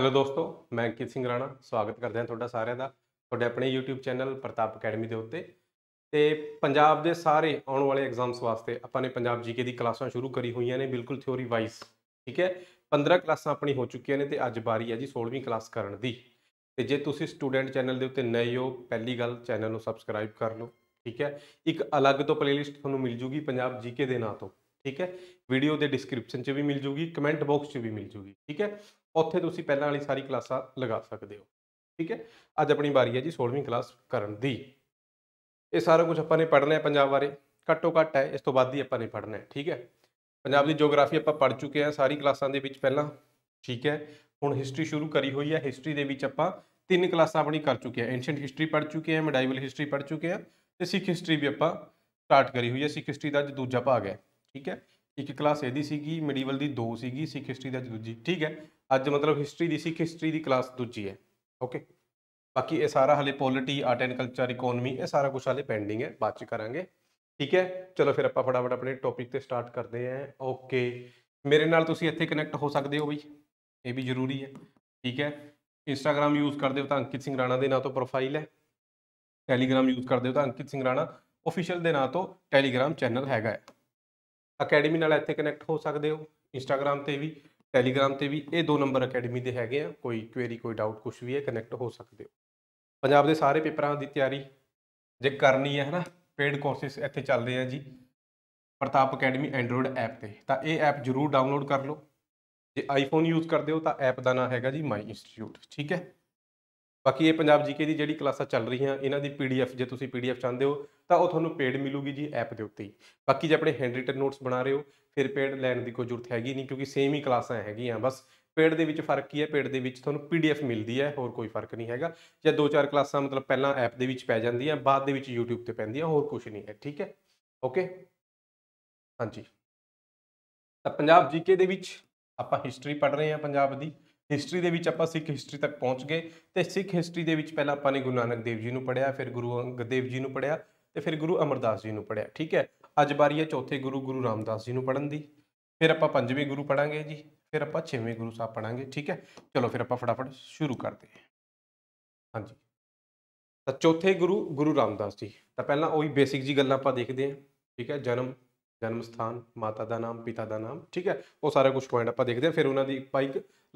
hello ਦੋਸਤੋ ਮੈਂ ਅੰਕਿਤ ਸਿੰਘ ਰਾਣਾ ਸਵਾਗਤ ਕਰਦੇ ਹਾਂ ਤੁਹਾਡਾ ਸਾਰਿਆਂ ਦਾ ਤੁਹਾਡੇ ਆਪਣੇ YouTube ਚੈਨਲ ਪ੍ਰਤਾਪ ਅਕੈਡਮੀ ਦੇ ਉੱਤੇ ਤੇ ਪੰਜਾਬ ਦੇ ਸਾਰੇ ਆਉਣ ਵਾਲੇ ਐਗਜ਼ਾਮਸ ਵਾਸਤੇ ਆਪਾਂ ਨੇ ਪੰਜਾਬ ਜੀਕੇ ਦੀ ਕਲਾਸਾਂ ਸ਼ੁਰੂ ਕਰੀ ਹੋਈਆਂ ਨੇ ਬਿਲਕੁਲ ਥਿਉਰੀ ਵਾਈਜ਼ ਠੀਕ ਹੈ 15 ਕਲਾਸਾਂ ਆਪਣੀ ਹੋ ਚੁੱਕੀਆਂ ਨੇ ਤੇ ਅੱਜ ਵਾਰੀ ਹੈ ਜੀ 16ਵੀਂ ਕਲਾਸ ਕਰਨ ਦੀ ਤੇ ਜੇ ਤੁਸੀਂ ਸਟੂਡੈਂਟ ਚੈਨਲ ਦੇ ਉੱਤੇ ਨਏ ਹੋ ਪਹਿਲੀ ਗੱਲ ਚੈਨਲ ਨੂੰ ਸਬਸਕ੍ਰਾਈਬ ਕਰ ਲਓ ਠੀਕ ਹੈ ਇੱਕ ਅਲੱਗ ਤੋਂ ਪਲੇਲਿਸਟ ਤੁਹਾਨੂੰ ਮਿਲ ਜੂਗੀ ਪੰਜਾਬ ਜੀਕੇ ਦੇ ਨਾਂ ਤੋਂ ਠੀਕ ਹੈ ਵੀਡੀਓ ਦੇ ਡਿਸਕ੍ਰਿਪਸ਼ਨ 'ਚ ਵੀ ਮਿਲ ਜੂਗੀ ਕਮੈਂਟ ਬਾਕਸ 'ਚ ਵੀ ਮਿਲ ਜੂਗੀ ਠੀਕ ਹੈ ਉੱਥੇ ਤੁਸੀਂ ਪਹਿਲਾਂ ਵਾਲੀ ਸਾਰੀ ਕਲਾਸਾਂ ਲਗਾ ਸਕਦੇ ਹੋ ਠੀਕ ਹੈ ਅੱਜ ਆਪਣੀ ਵਾਰੀ ਹੈ ਜੀ 16ਵੀਂ ਕਲਾਸ ਕਰਨ ਦੀ ਇਹ ਸਾਰਾ ਕੁਝ ਆਪਾਂ ਨੇ ਪੜ੍ਹਨਾ ਹੈ ਪੰਜਾਬ ਬਾਰੇ ਘੱਟੋ ਘੱਟ ਹੈ ਇਸ ਤੋਂ ਵੱਧ ਹੀ ਆਪਾਂ ਨੇ ਪੜ੍ਹਨਾ ਹੈ ਠੀਕ ਹੈ ਪੰਜਾਬ ਦੀ ਜੀਓਗ੍ਰਾਫੀ ਆਪਾਂ ਪੜ੍ਹ ਚੁੱਕੇ ਹਾਂ ਸਾਰੀ ਕਲਾਸਾਂ ਦੇ ਵਿੱਚ ਪਹਿਲਾਂ ਠੀਕ ਹੈ ਹੁਣ ਹਿਸਟਰੀ ਸ਼ੁਰੂ ਕਰੀ ਹੋਈ ਹੈ ਹਿਸਟਰੀ ਦੇ ਵਿੱਚ ਆਪਾਂ ਤਿੰਨ ਕਲਾਸਾਂ ਆਪਣੀ ਕਰ ਚੁੱਕੇ ਹਾਂ ਐਂਸ਼ੀਅੰਟ ਹਿਸਟਰੀ ਪੜ੍ਹ ਚੁੱਕੇ ਹਾਂ ਮੈਡਾਈਵਲ ਹਿਸਟਰੀ ਪੜ੍ਹ ਚੁੱਕੇ ਹਾਂ ਤੇ ਸਿੱਖ ਹਿਸਟਰੀ ਵੀ ਆਪਾਂ ਸਟਾਰਟ ਕਰੀ ਹੋਈ ਹੈ ਸਿੱਖ ਹਿਸਟਰੀ ਦਾ ਅੱਜ ਦੂਜਾ ਭਾਗ ਹੈ ਠੀਕ ਹੈ ਇੱਕ ਕਲਾਸ ਇਹਦੀ ਸੀਗੀ ਮੈਡੀਵਲ ਦੀ ਦੋ ਸੀਗੀ ਸਿੱਖ ਹਿਸਟਰੀ ਦਾ ਦੂਜੀ ਠੀਕ ਹੈ ਅੱਜ ਮਤਲਬ ਹਿਸਟਰੀ ਦੀ ਸਿੱਖ ਹਿਸਟਰੀ ਦੀ ਕਲਾਸ ਦੂਜੀ ਹੈ ਓਕੇ ਬਾਕੀ ਇਹ ਸਾਰਾ ਹਲੇ polity art and culture economy ਇਹ ਸਾਰਾ ਕੁਝ ਹਲੇ ਪੈਂਡਿੰਗ ਹੈ ਬਾਅਦ ਚ ਕਰਾਂਗੇ ਠੀਕ ਹੈ ਚਲੋ ਫਿਰ ਆਪਾਂ ਫਟਾਫਟ ਆਪਣੇ ਟੌਪਿਕ ਤੇ ਸਟਾਰਟ ਕਰਦੇ ਆਂ ਓਕੇ ਮੇਰੇ ਨਾਲ ਤੁਸੀਂ ਇੱਥੇ ਕਨੈਕਟ ਹੋ ਸਕਦੇ ਹੋ ਬਈ ਇਹ ਵੀ ਜ਼ਰੂਰੀ ਹੈ ਠੀਕ ਹੈ ਇੰਸਟਾਗ੍ਰam ਯੂਜ਼ ਕਰਦੇ ਹੋ ਤਾਂ ਅੰਕਿਤ ਸਿੰਘ ਰਾਣਾ ਦੇ ਨਾਂ ਤੋਂ ਪ੍ਰੋਫਾਈਲ ਹੈ ਟੈਲੀਗ੍ਰam ਯੂਜ਼ ਕਰਦੇ ਹੋ ਤਾਂ ਅੰਕਿਤ ਸਿੰਘ ਰਾਣਾ ਅਫੀਸ਼ੀਅਲ ਦੇ ਨਾਂ ਤੋਂ ਟੈਲੀਗ੍ਰam ਚੈਨਲ ਹੈਗਾ ਹੈ ਅਕੈਡਮੀ ਨਾਲ ਇੱਥੇ ਕਨੈਕਟ ਹੋ ਸਕਦੇ ਹੋ ਇੰਸਟਾਗ੍ਰam ਤੇ ਵੀ ਟੈਲੀਗ੍ਰam ਤੇ ਵੀ ਇਹ ਦੋ ਨੰਬਰ ਅਕੈਡਮੀ ਦੇ ਹੈਗੇ ਆ ਕੋਈ ਕੁਐਰੀ ਕੋਈ ਡਾਊਟ ਕੁਝ ਵੀ ਹੈ ਕਨੈਕਟ ਹੋ ਸਕਦੇ ਹੋ ਪੰਜਾਬ ਦੇ ਸਾਰੇ ਪੇਪਰਾਂ ਦੀ ਤਿਆਰੀ ਜੇ ਕਰਨੀ ਹੈ ਹਨਾ ਪੇਡ ਕੋਰਸਸ ਇੱਥੇ ਚੱਲਦੇ ਆ ਜੀ ਪ੍ਰਤਾਪ ਅਕੈਡਮੀ ਐਂਡਰੋਇਡ ਐਪ ਤੇ ਤਾਂ ਇਹ ਐਪ ਜਰੂਰ ਡਾਊਨਲੋਡ ਕਰ ਲਓ ਜੇ ਆਈਫੋਨ ਯੂਜ਼ ਕਰਦੇ ਹੋ ਤਾਂ ਐਪ ਦਾ ਨਾਮ ਹੈਗਾ ਜੀ ਮਾਈ ਇੰਸਟੀਚਿਊਟ ਠੀਕ ਹੈ ਬਾਕੀ ਇਹ ਪੰਜਾਬ ਜੀਕੇ ਦੀ ਜਿਹੜੀ ਕਲਾਸਾਂ ਚੱਲ ਰਹੀਆਂ ਇਹਨਾਂ ਦੀ ਪੀਡੀਐਫ ਜੇ ਤੁਸੀਂ ਪੀਡੀਐਫ ਚਾਹੁੰਦੇ ਹੋ ਤਾਂ ਉਹ ਤੁਹਾਨੂੰ ਪੇਡ ਮਿਲੂਗੀ ਜੀ ਐਪ ਦੇ ਉੱਤੇ ਹੀ ਬਾਕੀ ਜੇ ਆਪਣੇ ਹੈਂਡ ਰਿਟਨ ਨੋਟਸ ਬਣਾ ਰਹੇ ਹੋ ਫਿਰ ਪੇਡ ਲੈਣ ਦੀ ਕੋਈ ਜ਼ਰੂਰਤ ਹੈਗੀ ਨਹੀਂ ਕਿਉਂਕਿ ਸੇਮ ਹੀ ਕਲਾਸਾਂ ਹੈਗੀਆਂ ਬਸ ਪੇਡ ਦੇ ਵਿੱਚ ਫਰਕ ਕੀ ਹੈ ਪੇਡ ਦੇ ਵਿੱਚ ਤੁਹਾਨੂੰ ਪੀਡੀਐਫ ਮਿਲਦੀ ਹੈ ਹੋਰ ਕੋਈ ਫਰਕ ਨਹੀਂ ਹੈਗਾ ਜਾਂ ਦੋ ਚਾਰ ਕਲਾਸਾਂ ਮਤਲਬ ਪਹਿਲਾਂ ਐਪ ਦੇ ਵਿੱਚ ਪੈ ਜਾਂਦੀਆਂ ਬਾਅਦ ਦੇ ਵਿੱਚ YouTube ਤੇ ਪੈਂਦੀਆਂ ਹੋਰ ਕੁਝ ਨਹੀਂ ਹੈ ਠੀਕ ਹੈ ਓਕੇ ਹਾਂਜੀ ਤਾਂ ਪੰਜਾਬ ਜੀਕੇ ਦੇ ਵਿੱਚ ਆਪਾਂ ਹਿਸਟਰੀ ਪੜ੍ਹ ਰਹੇ ਹਾਂ ਪੰਜਾਬ ਦੀ ਹਿਸਟਰੀ ਦੇ ਵਿੱਚ ਆਪਾਂ ਸਿੱਖ ਹਿਸਟਰੀ ਤੱਕ ਪਹੁੰਚ ਗਏ ਤੇ ਸਿੱਖ ਹਿਸਟਰੀ ਦੇ ਵਿੱਚ ਪਹਿਲਾਂ ਆਪਾਂ ਨੇ ਗੁਰੂ ਨਾਨਕ ਦੇਵ ਜੀ ਨੂੰ ਪੜਿਆ ਫਿਰ ਗੁਰੂ ਅੰਗਦ ਦੇਵ ਜੀ ਨੂੰ ਪੜਿਆ ਤੇ ਫਿਰ ਗੁਰੂ ਅਮਰਦਾਸ ਜੀ ਨੂੰ ਪੜਿਆ ਠੀਕ ਹੈ ਅੱਜ ਬਾਰੀ ਹੈ ਚੌਥੇ ਗੁਰੂ ਗੁਰੂ ਰਾਮਦਾਸ ਜੀ ਨੂੰ ਪੜਨ ਦੀ ਫਿਰ ਆਪਾਂ ਪੰਜਵੇਂ ਗੁਰੂ ਪੜਾਂਗੇ ਜੀ ਫਿਰ ਆਪਾਂ ਛੇਵੇਂ ਗੁਰੂ ਸਾਹਿਬ ਪੜਾਂਗੇ ਠੀਕ ਹੈ ਚਲੋ ਫਿਰ ਆਪਾਂ ਫਟਾਫਟ ਸ਼ੁਰੂ ਕਰਦੇ ਹਾਂ ਹਾਂਜੀ ਤਾਂ ਚੌਥੇ ਗੁਰੂ ਗੁਰੂ ਰਾਮਦਾਸ ਜੀ ਤਾਂ ਪਹਿਲਾਂ ਉਹੀ ਬੇਸਿਕ ਜੀ ਗੱਲਾਂ ਆਪਾਂ ਦੇਖਦੇ ਹਾਂ ਠੀਕ ਹੈ ਜਨਮ ਜਨਮ ਸਥਾਨ ਮਾਤਾ ਦਾ ਨਾਮ ਪਿਤਾ ਦਾ ਨਾਮ ਠੀਕ ਹੈ ਉਹ ਸਾਰਾ ਕੁਝ ਪੁਆਇੰਟ ਆਪਾਂ ਦੇਖਦੇ ਹਾਂ ਫਿਰ ਉਹਨਾਂ ਦੀ ਆਪਾਂ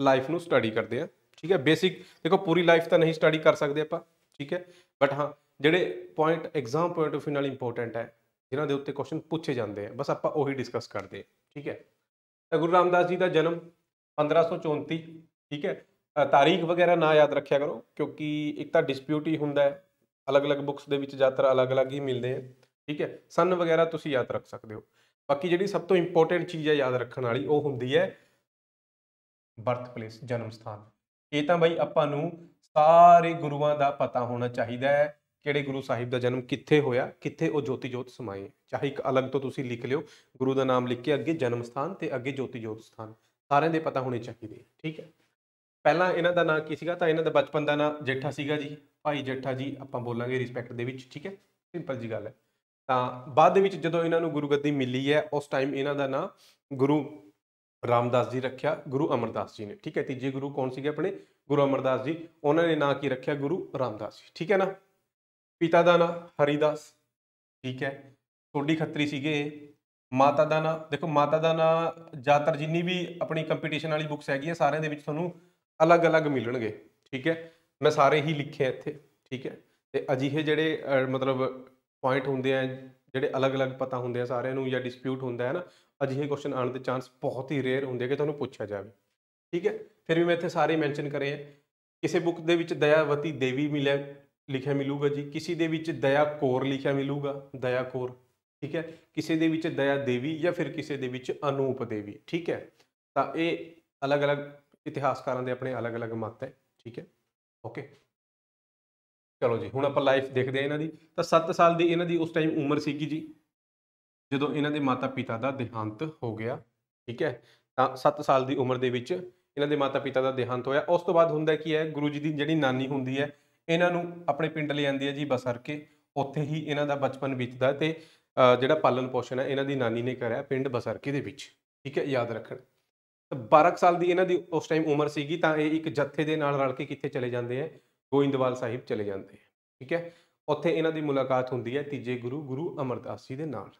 ਲਾਈਫ ਨੂੰ ਸਟੱਡੀ ਕਰਦੇ ਆ ਠੀਕ ਹੈ ਬੇਸਿਕ ਦੇਖੋ ਪੂਰੀ ਲਾਈਫ ਤਾਂ ਨਹੀਂ ਸਟੱਡੀ ਕਰ ਸਕਦੇ ਆਪਾਂ ਠੀਕ ਹੈ ਬਟ ਹਾਂ ਜਿਹੜੇ ਪੁਆਇੰਟ ਐਗਜ਼ਾਮ ਪੁਆਇੰਟ ਆਫ ਵੀ ਨਾਲ ਇੰਪੋਰਟੈਂਟ ਹੈ ਜਿਨ੍ਹਾਂ ਦੇ ਉੱਤੇ ਕੁਐਸਚਨ ਪੁੱਛੇ ਜਾਂਦੇ ਆ ਬਸ ਆਪਾਂ ਉਹੀ ਡਿਸਕਸ ਕਰਦੇ ਆ ਠੀਕ ਹੈ ਤਾਂ ਗੁਰੂ ਰਾਮਦਾਸ ਜੀ ਦਾ ਜਨਮ 1534 ਠੀਕ ਹੈ ਤਾਰੀਖ ਵਗੈਰਾ ਨਾ ਯਾਦ ਰੱਖਿਆ ਕਰੋ ਕਿਉਂਕਿ ਇੱਕ ਤਾਂ ਡਿਸਪਿਊਟ ਹੀ ਹੁੰਦਾ ਹੈ ਅਲੱਗ-ਅਲੱਗ ਬੁੱਕਸ ਦੇ ਵਿੱਚ ਜ਼ਿਆਦਾਤਰ ਅਲੱਗ-ਅਲੱਗ ਹੀ ਮਿਲਦੇ ਆ ਠੀਕ ਹੈ ਸਨ ਵਗੈਰਾ ਤੁਸੀਂ ਯਾਦ ਰੱਖ ਸਕਦੇ ਹੋ ਬਾਕੀ ਜਿਹੜੀ ਸਭ ਤੋਂ ਇੰਪੋਰਟੈਂਟ ਚੀਜ਼ ਹੈ ਯਾਦ ਰੱਖਣ ਵਾਲੀ ਉਹ ਹੁੰਦੀ ਹੈ ਬਰਥ ਪਲੇਸ ਜਨਮ ਸਥਾਨ ਇਹ ਤਾਂ ਬਾਈ ਆਪਾਂ ਨੂੰ ਸਾਰੇ ਗੁਰੂਆਂ ਦਾ ਪਤਾ ਹੋਣਾ ਚਾਹੀਦਾ ਹੈ ਕਿਹੜੇ ਗੁਰੂ ਸਾਹਿਬ ਦਾ ਜਨਮ ਕਿੱਥੇ ਹੋਇਆ ਕਿੱਥੇ ਉਹ ਜੋਤੀ ਜੋਤ ਸਮਾਏ ਚਾਹੇ ਇੱਕ ਅਲੱਗ ਤੋਂ ਤੁਸੀਂ ਲਿਖ ਲਿਓ ਗੁਰੂ ਦਾ ਨਾਮ ਲਿਖ ਕੇ ਅੱਗੇ ਜਨਮ ਸਥਾਨ ਤੇ ਅੱਗੇ ਜੋਤੀ ਜੋਤ ਸਥਾਨ ਸਾਰਿਆਂ ਦੇ ਪਤਾ ਹੋਣੇ ਚਾਹੀਦੇ ਠੀਕ ਹੈ ਪਹਿਲਾਂ ਇਹਨਾਂ ਦਾ ਨਾਂ ਕੀ ਸੀਗਾ ਤਾਂ ਇਹਨਾਂ ਦਾ ਬਚਪਨ ਦਾ ਨਾਂ ਜੇਠਾ ਸੀਗਾ ਜੀ ਭਾਈ ਜੇਠਾ ਜੀ ਆਪਾਂ ਬੋਲਾਂਗੇ ਰਿਸਪੈਕਟ ਦੇ ਵਿੱਚ ਠੀਕ ਹੈ ਸਿੰਪਲ ਜੀ ਗੱਲ ਹੈ ਤਾਂ ਬਾਅਦ ਦੇ ਵਿੱਚ ਜਦੋਂ ਇਹਨਾਂ ਨੂੰ ਗੁਰੂ ਗੱਦੀ ਮਿਲੀ ਹੈ ਉਸ ਟਾਈਮ ਇਹਨਾਂ ਦਾ ਨਾਂ ਗੁਰੂ ਰਾਮਦਾਸ ਜੀ ਰੱਖਿਆ ਗੁਰੂ ਅਮਰਦਾਸ ਜੀ ਨੇ ਠੀਕ ਹੈ ਤੀਜੇ ਗੁਰੂ ਕੌਣ ਸੀਗੇ ਆਪਣੇ ਗੁਰੂ ਅਮਰਦਾਸ ਜੀ ਉਹਨਾਂ ਨੇ ਨਾਂ ਕੀ ਰੱਖਿਆ ਗੁਰੂ ਰਾਮਦਾਸ ਜੀ ਠੀਕ ਹੈ ਨਾ ਪਿਤਾ ਦਾ ਨਾਂ ਹਰੀਦਾਸ ਠੀਕ ਹੈ ਥੋੜੀ ਖੱਤਰੀ ਸੀਗੇ ਮਾਤਾ ਦਾ ਨਾਂ ਦੇਖੋ ਮਾਤਾ ਦਾ ਨਾਂ ਜਾਤਰ ਜਿੰਨੀ ਵੀ ਆਪਣੀ ਕੰਪੀਟੀਸ਼ਨ ਵਾਲੀ ਬੁੱਕਸ ਹੈਗੀਆਂ ਸਾਰਿਆਂ ਦੇ ਵਿੱਚ ਤੁਹਾਨੂੰ ਅਲੱਗ-ਅਲੱਗ ਮਿਲਣਗੇ ਠੀਕ ਹੈ ਮੈਂ ਸਾਰੇ ਹੀ ਲਿਖੇ ਇੱਥੇ ਠੀਕ ਹੈ ਤੇ ਅਜਿਹੇ ਜਿਹੜੇ ਮਤਲਬ ਪੁਆਇੰਟ ਹੁੰਦੇ ਆ ਜਿਹੜੇ ਅਲੱਗ-ਅਲੱਗ ਪਤਾ ਹੁੰਦੇ ਆ ਸਾਰਿਆਂ ਨੂੰ ਜਾਂ ਡਿਸਪਿਊਟ ਹੁੰਦਾ ਹੈ ਨਾ ਅਜਿਹੇ ਕੁਐਸਚਨ ਆਉਣ ਦੇ ਚਾਂਸ ਬਹੁਤ ਹੀ ਰੇਅਰ ਹੁੰਦੇ ਕਿ ਤੁਹਾਨੂੰ ਪੁੱਛਿਆ ਜਾਵੇ ਠੀਕ ਹੈ ਫਿਰ ਵੀ ਮੈਂ ਇੱਥੇ ਸਾਰੇ ਮੈਂਸ਼ਨ ਕਰੇ ਆ ਕਿਸੇ ਬੁੱਕ ਦੇ ਵਿੱਚ ਦਇਆਵਤੀ ਦੇਵੀ ਮਿਲਿਆ ਲਿਖਿਆ ਮਿਲੂਗਾ ਜੀ ਕਿਸੇ ਦੇ ਵਿੱਚ ਦਇਆ ਕੋਰ ਲਿਖਿਆ ਮਿਲੂਗਾ ਦਇਆ ਕੋਰ ਠੀਕ ਹੈ ਕਿਸੇ ਦੇ ਵਿੱਚ ਦਇਆ ਦੇਵੀ ਜਾਂ ਫਿਰ ਕਿਸੇ ਦੇ ਵਿੱਚ ਅਨੂਪ ਦੇਵੀ ਠੀਕ ਹੈ ਤਾਂ ਇਹ ਅਲੱਗ-ਅਲੱਗ ਇਤਿਹਾਸਕਾਰਾਂ ਦੇ ਆਪਣੇ ਅਲੱਗ-ਅਲੱਗ ਮਤ ਹੈ ਠੀਕ ਹੈ ਓਕੇ ਚਲੋ ਜੀ ਹੁਣ ਆਪਾਂ ਲਾਈਫ ਦੇਖਦੇ ਆ ਇਹਨਾਂ ਦੀ ਤਾਂ 7 ਸਾਲ ਦੀ ਇਹਨਾਂ ਦੀ ਉਸ ਟਾਈਮ ਉਮਰ ਸੀਗੀ ਜੀ ਜਦੋਂ ਇਹਨਾਂ ਦੇ ਮਾਤਾ ਪਿਤਾ ਦਾ ਦੇਹਾਂਤ ਹੋ ਗਿਆ ਠੀਕ ਹੈ ਤਾਂ 7 ਸਾਲ ਦੀ ਉਮਰ ਦੇ ਵਿੱਚ ਇਹਨਾਂ ਦੇ ਮਾਤਾ ਪਿਤਾ ਦਾ ਦੇਹਾਂਤ ਹੋਇਆ ਉਸ ਤੋਂ ਬਾਅਦ ਹੁੰਦਾ ਕੀ ਹੈ ਗੁਰੂ ਜੀ ਦੀ ਜਿਹੜੀ ਨਾਨੀ ਹੁੰਦੀ ਹੈ ਇਹਨਾਂ ਨੂੰ ਆਪਣੇ ਪਿੰਡ ਲੈ ਜਾਂਦੀ ਹੈ ਜੀ ਬਸਰ ਕੇ ਉੱਥੇ ਹੀ ਇਹਨਾਂ ਦਾ ਬਚਪਨ ਬੀਤਦਾ ਤੇ ਜਿਹੜਾ ਪਾਲਣ ਪੋਸ਼ਣ ਹੈ ਇਹਨਾਂ ਦੀ ਨਾਨੀ ਨੇ ਕਰਿਆ ਪਿੰਡ ਬਸਰ ਕੇ ਦੇ ਵਿੱਚ ਠੀਕ ਹੈ ਯਾਦ ਰੱਖਣ 12 ਸਾਲ ਦੀ ਇਹਨਾਂ ਦੀ ਉਸ ਟਾਈਮ ਉਮਰ ਸੀਗੀ ਤਾਂ ਇਹ ਇੱਕ ਜੱਥੇ ਦੇ ਨਾਲ ਰਲ ਕੇ ਕਿੱਥੇ ਚਲੇ ਜਾਂਦੇ ਆ ਗੋਇੰਦਵਾਲ ਸਾਹਿਬ ਚਲੇ ਜਾਂਦੇ ਠੀਕ ਹੈ ਉੱਥੇ ਇਹਨਾਂ ਦੀ ਮੁਲਾਕਾਤ ਹੁੰਦੀ ਹੈ ਤੀਜੇ ਗੁਰੂ ਗੁਰੂ ਅਮਰਦਾਸ ਜੀ ਦੇ ਨਾਲ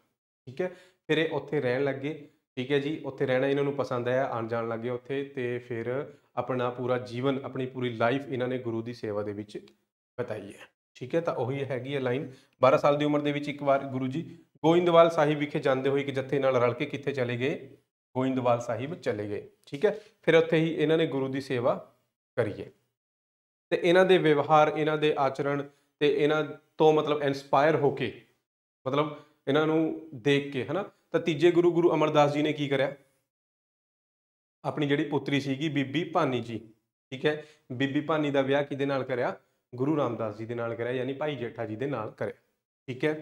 ਠੀਕ ਹੈ ਫਿਰ ਇਹ ਉੱਥੇ ਰਹਿਣ ਲੱਗੇ ਠੀਕ ਹੈ ਜੀ ਉੱਥੇ ਰਹਿਣਾ ਇਹਨਾਂ ਨੂੰ ਪਸੰਦ ਆਇਆ ਆਣ ਜਾਣ ਲੱਗੇ ਉੱਥੇ ਤੇ ਫਿਰ ਆਪਣਾ ਪੂਰਾ ਜੀਵਨ ਆਪਣੀ ਪੂਰੀ ਲਾਈਫ ਇਹਨਾਂ ਨੇ ਗੁਰੂ ਦੀ ਸੇਵਾ ਦੇ ਵਿੱਚ ਬਤਾਈ ਹੈ ਠੀਕ ਹੈ ਤਾਂ ਉਹੀ ਹੈਗੀ ਹੈ ਲਾਈਨ 12 ਸਾਲ ਦੀ ਉਮਰ ਦੇ ਵਿੱਚ ਇੱਕ ਵਾਰ ਗੁਰੂ ਜੀ ਗੋਇੰਦਵਾਲ ਸਾਹਿਬ ਵਿਖੇ ਜਾਂਦੇ ਹੋਏ ਇੱਕ ਜੱਥੇ ਨਾਲ ਰਲ ਕੇ ਕਿੱਥੇ ਚਲੇ ਗਏ ਗੋਇੰਦਵਾਲ ਸਾਹਿਬ ਚਲੇ ਗਏ ਠੀਕ ਹੈ ਫਿਰ ਉੱਥੇ ਹੀ ਇਹਨਾਂ ਨੇ ਗੁਰੂ ਦੀ ਸੇਵਾ ਕਰੀਏ ਤੇ ਇਹਨਾਂ ਦੇ ਵਿਵਹਾਰ ਇਹਨਾਂ ਦੇ ਆਚਰਣ ਤੇ ਇਹਨਾਂ ਤੋਂ ਮਤਲਬ ਇਨਸਪਾਇਰ ਹੋ ਕੇ ਮਤਲਬ ਇਹਨਾਂ ਨੂੰ ਦੇਖ ਕੇ ਹਨਾ ਤਾਂ ਤੀਜੇ ਗੁਰੂ ਗੁਰੂ ਅਮਰਦਾਸ ਜੀ ਨੇ ਕੀ ਕਰਿਆ ਆਪਣੀ ਜਿਹੜੀ ਪੁੱਤਰੀ ਸੀਗੀ ਬੀਬੀ ਭਾਨੀ ਜੀ ਠੀਕ ਹੈ ਬੀਬੀ ਭਾਨੀ ਦਾ ਵਿਆਹ ਕਿਹਦੇ ਨਾਲ ਕਰਿਆ ਗੁਰੂ ਰਾਮਦਾਸ ਜੀ ਦੇ ਨਾਲ ਕਰਿਆ ਯਾਨੀ ਭਾਈ ਜੇਠਾ ਜੀ ਦੇ ਨਾਲ ਕਰਿਆ ਠੀਕ ਹੈ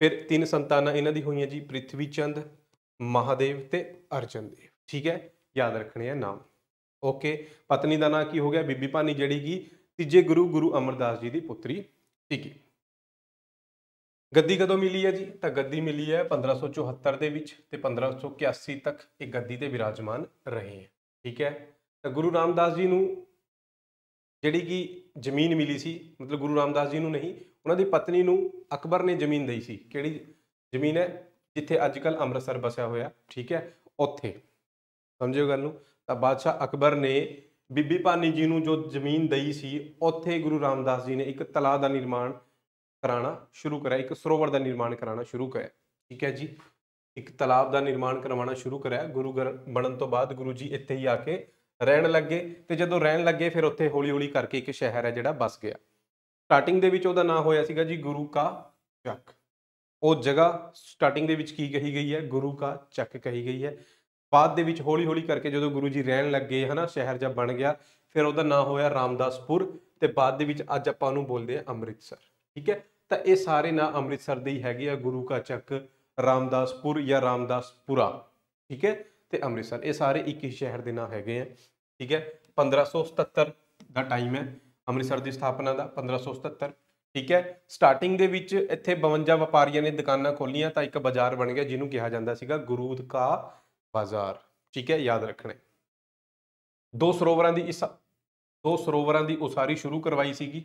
ਫਿਰ ਤਿੰਨ ਸੰਤਾਨਾਂ ਇਹਨਾਂ ਦੀ ਹੋਈਆਂ ਜੀ ਪ੍ਰਿਥਵੀ ਚੰਦ ਮਹਾਦੇਵ ਤੇ ਅਰਜਨ ਦੇਵ ਠੀਕ ਹੈ ਯਾਦ ਰੱਖਣੇ ਆ ਨਾਮ ਓਕੇ ਪਤਨੀ ਦਾ ਨਾਮ ਕੀ ਹੋ ਗਿਆ ਬੀਬੀ ਭਾਨੀ ਜਿਹੜੀ ਕੀ ਤੀਜੇ ਗੁਰੂ ਗੁਰੂ ਅਮਰਦਾਸ ਜੀ ਦੀ ਪੁੱਤਰੀ ਠੀਕ ਹੈ ਗੱਦੀ ਕਦੋਂ ਮਿਲੀ ਹੈ ਜੀ ਤਾਂ ਗੱਦੀ ਮਿਲੀ ਹੈ 1574 ਦੇ ਵਿੱਚ ਤੇ 1581 ਤੱਕ ਇਹ ਗੱਦੀ ਤੇ ਵਿਰਾਜਮਾਨ ਰਹੇ ਹੈ ਠੀਕ ਹੈ ਤਾਂ ਗੁਰੂ ਰਾਮਦਾਸ ਜੀ ਨੂੰ ਜਿਹੜੀ ਕਿ ਜ਼ਮੀਨ ਮਿਲੀ ਸੀ ਮਤਲਬ ਗੁਰੂ ਰਾਮਦਾਸ ਜੀ ਨੂੰ ਨਹੀਂ ਉਹਨਾਂ ਦੀ ਪਤਨੀ ਨੂੰ ਅਕਬਰ ਨੇ ਜ਼ਮੀਨ ਦਈ ਸੀ ਕਿਹੜੀ ਜ਼ਮੀਨ ਹੈ ਜਿੱਥੇ ਅੱਜ ਕੱਲ ਅੰਮ੍ਰਿਤਸਰ ਬਸਿਆ ਹੋਇਆ ਠੀਕ ਹੈ ਉੱਥੇ ਸਮਝਿਓ ਗੱਲ ਨੂੰ ਤਾਂ ਬਾਦਸ਼ਾਹ ਅਕਬਰ ਨੇ ਬੀਬੀ ਪਾਨੀ ਜੀ ਨੂੰ ਜੋ ਜ਼ਮੀਨ ਦਈ ਸੀ ਉੱਥੇ ਗੁਰੂ ਰਾਮਦਾਸ ਜੀ ਨੇ ਇੱਕ ਤਲਾਹ ਦਾ ਨਿਰਮਾਣ ਕਰਾਣਾ ਸ਼ੁਰੂ ਕਰਿਆ ਇੱਕ ਸਰੋਵਰ ਦਾ ਨਿਰਮਾਣ ਕਰਾਣਾ ਸ਼ੁਰੂ ਕਰਿਆ ਠੀਕ ਹੈ ਜੀ ਇੱਕ ਤਲਾਬ ਦਾ ਨਿਰਮਾਣ ਕਰਵਾਉਣਾ ਸ਼ੁਰੂ ਕਰਿਆ ਗੁਰੂ ਘਰ ਬਣਨ ਤੋਂ ਬਾਅਦ ਗੁਰੂ ਜੀ ਇੱਥੇ ਹੀ ਆ ਕੇ ਰਹਿਣ ਲੱਗੇ ਤੇ ਜਦੋਂ ਰਹਿਣ ਲੱਗੇ ਫਿਰ ਉੱਥੇ ਹੌਲੀ-ਹੌਲੀ ਕਰਕੇ ਇੱਕ ਸ਼ਹਿਰ ਹੈ ਜਿਹੜਾ ਬਸ ਗਿਆ ਸਟਾਰਟਿੰਗ ਦੇ ਵਿੱਚ ਉਹਦਾ ਨਾਮ ਹੋਇਆ ਸੀਗਾ ਜੀ ਗੁਰੂ ਕਾ ਚੱਕ ਉਹ ਜਗ੍ਹਾ ਸਟਾਰਟਿੰਗ ਦੇ ਵਿੱਚ ਕੀ ਕਹੀ ਗਈ ਹੈ ਗੁਰੂ ਕਾ ਚੱਕ ਕਹੀ ਗਈ ਹੈ ਬਾਅਦ ਦੇ ਵਿੱਚ ਹੌਲੀ-ਹੌਲੀ ਕਰਕੇ ਜਦੋਂ ਗੁਰੂ ਜੀ ਰਹਿਣ ਲੱਗੇ ਹਨਾ ਸ਼ਹਿਰ ਜਾਂ ਬਣ ਗਿਆ ਫਿਰ ਉਹਦਾ ਨਾਮ ਹੋਇਆ ਰਾਮਦਾਸਪੁਰ ਤੇ ਬਾਅਦ ਦੇ ਵਿੱਚ ਅੱਜ ਆਪਾਂ ਉਹਨੂੰ ਬੋਲਦੇ ਆ ਅੰਮ੍ਰਿਤਸਰ ਠੀਕ ਹੈ ਤਾਂ ਇਹ ਸਾਰੇ ਨਾਂ ਅੰਮ੍ਰਿਤਸਰ ਦੇ ਹੀ ਹੈਗੇ ਆ ਗੁਰੂ ਕਾ ਚੱਕ ਰਾਮਦਾਸਪੁਰ ਜਾਂ ਰਾਮਦਾਸਪੁਰਾ ਠੀਕ ਹੈ ਤੇ ਅੰਮ੍ਰਿਤਸਰ ਇਹ ਸਾਰੇ ਇੱਕ ਹੀ ਸ਼ਹਿਰ ਦੇ ਨਾਂ ਹੈਗੇ ਆ ਠੀਕ ਹੈ 1577 ਦਾ ਟਾਈਮ ਹੈ ਅੰਮ੍ਰਿਤਸਰ ਦੀ ਸਥਾਪਨਾ ਦਾ 1577 ਠੀਕ ਹੈ ਸਟਾਰਟਿੰਗ ਦੇ ਵਿੱਚ ਇੱਥੇ 52 ਵਪਾਰੀਆਂ ਨੇ ਦੁਕਾਨਾਂ ਖੋਲੀਆਂ ਤਾਂ ਇੱਕ ਬਾਜ਼ਾਰ ਬਣ ਗਿਆ ਜਿਹਨੂੰ ਕਿਹਾ ਜਾਂਦਾ ਸੀਗਾ ਗੁਰੂਦ ਕਾ ਬਾਜ਼ਾਰ ਠੀਕ ਹੈ ਯਾਦ ਰੱਖਣਾ ਦੋ ਸਰੋਵਰਾਂ ਦੀ ਇਸ ਦੋ ਸਰੋਵਰਾਂ ਦੀ ਉਸਾਰੀ ਸ਼ੁਰੂ ਕਰਵਾਈ ਸੀਗੀ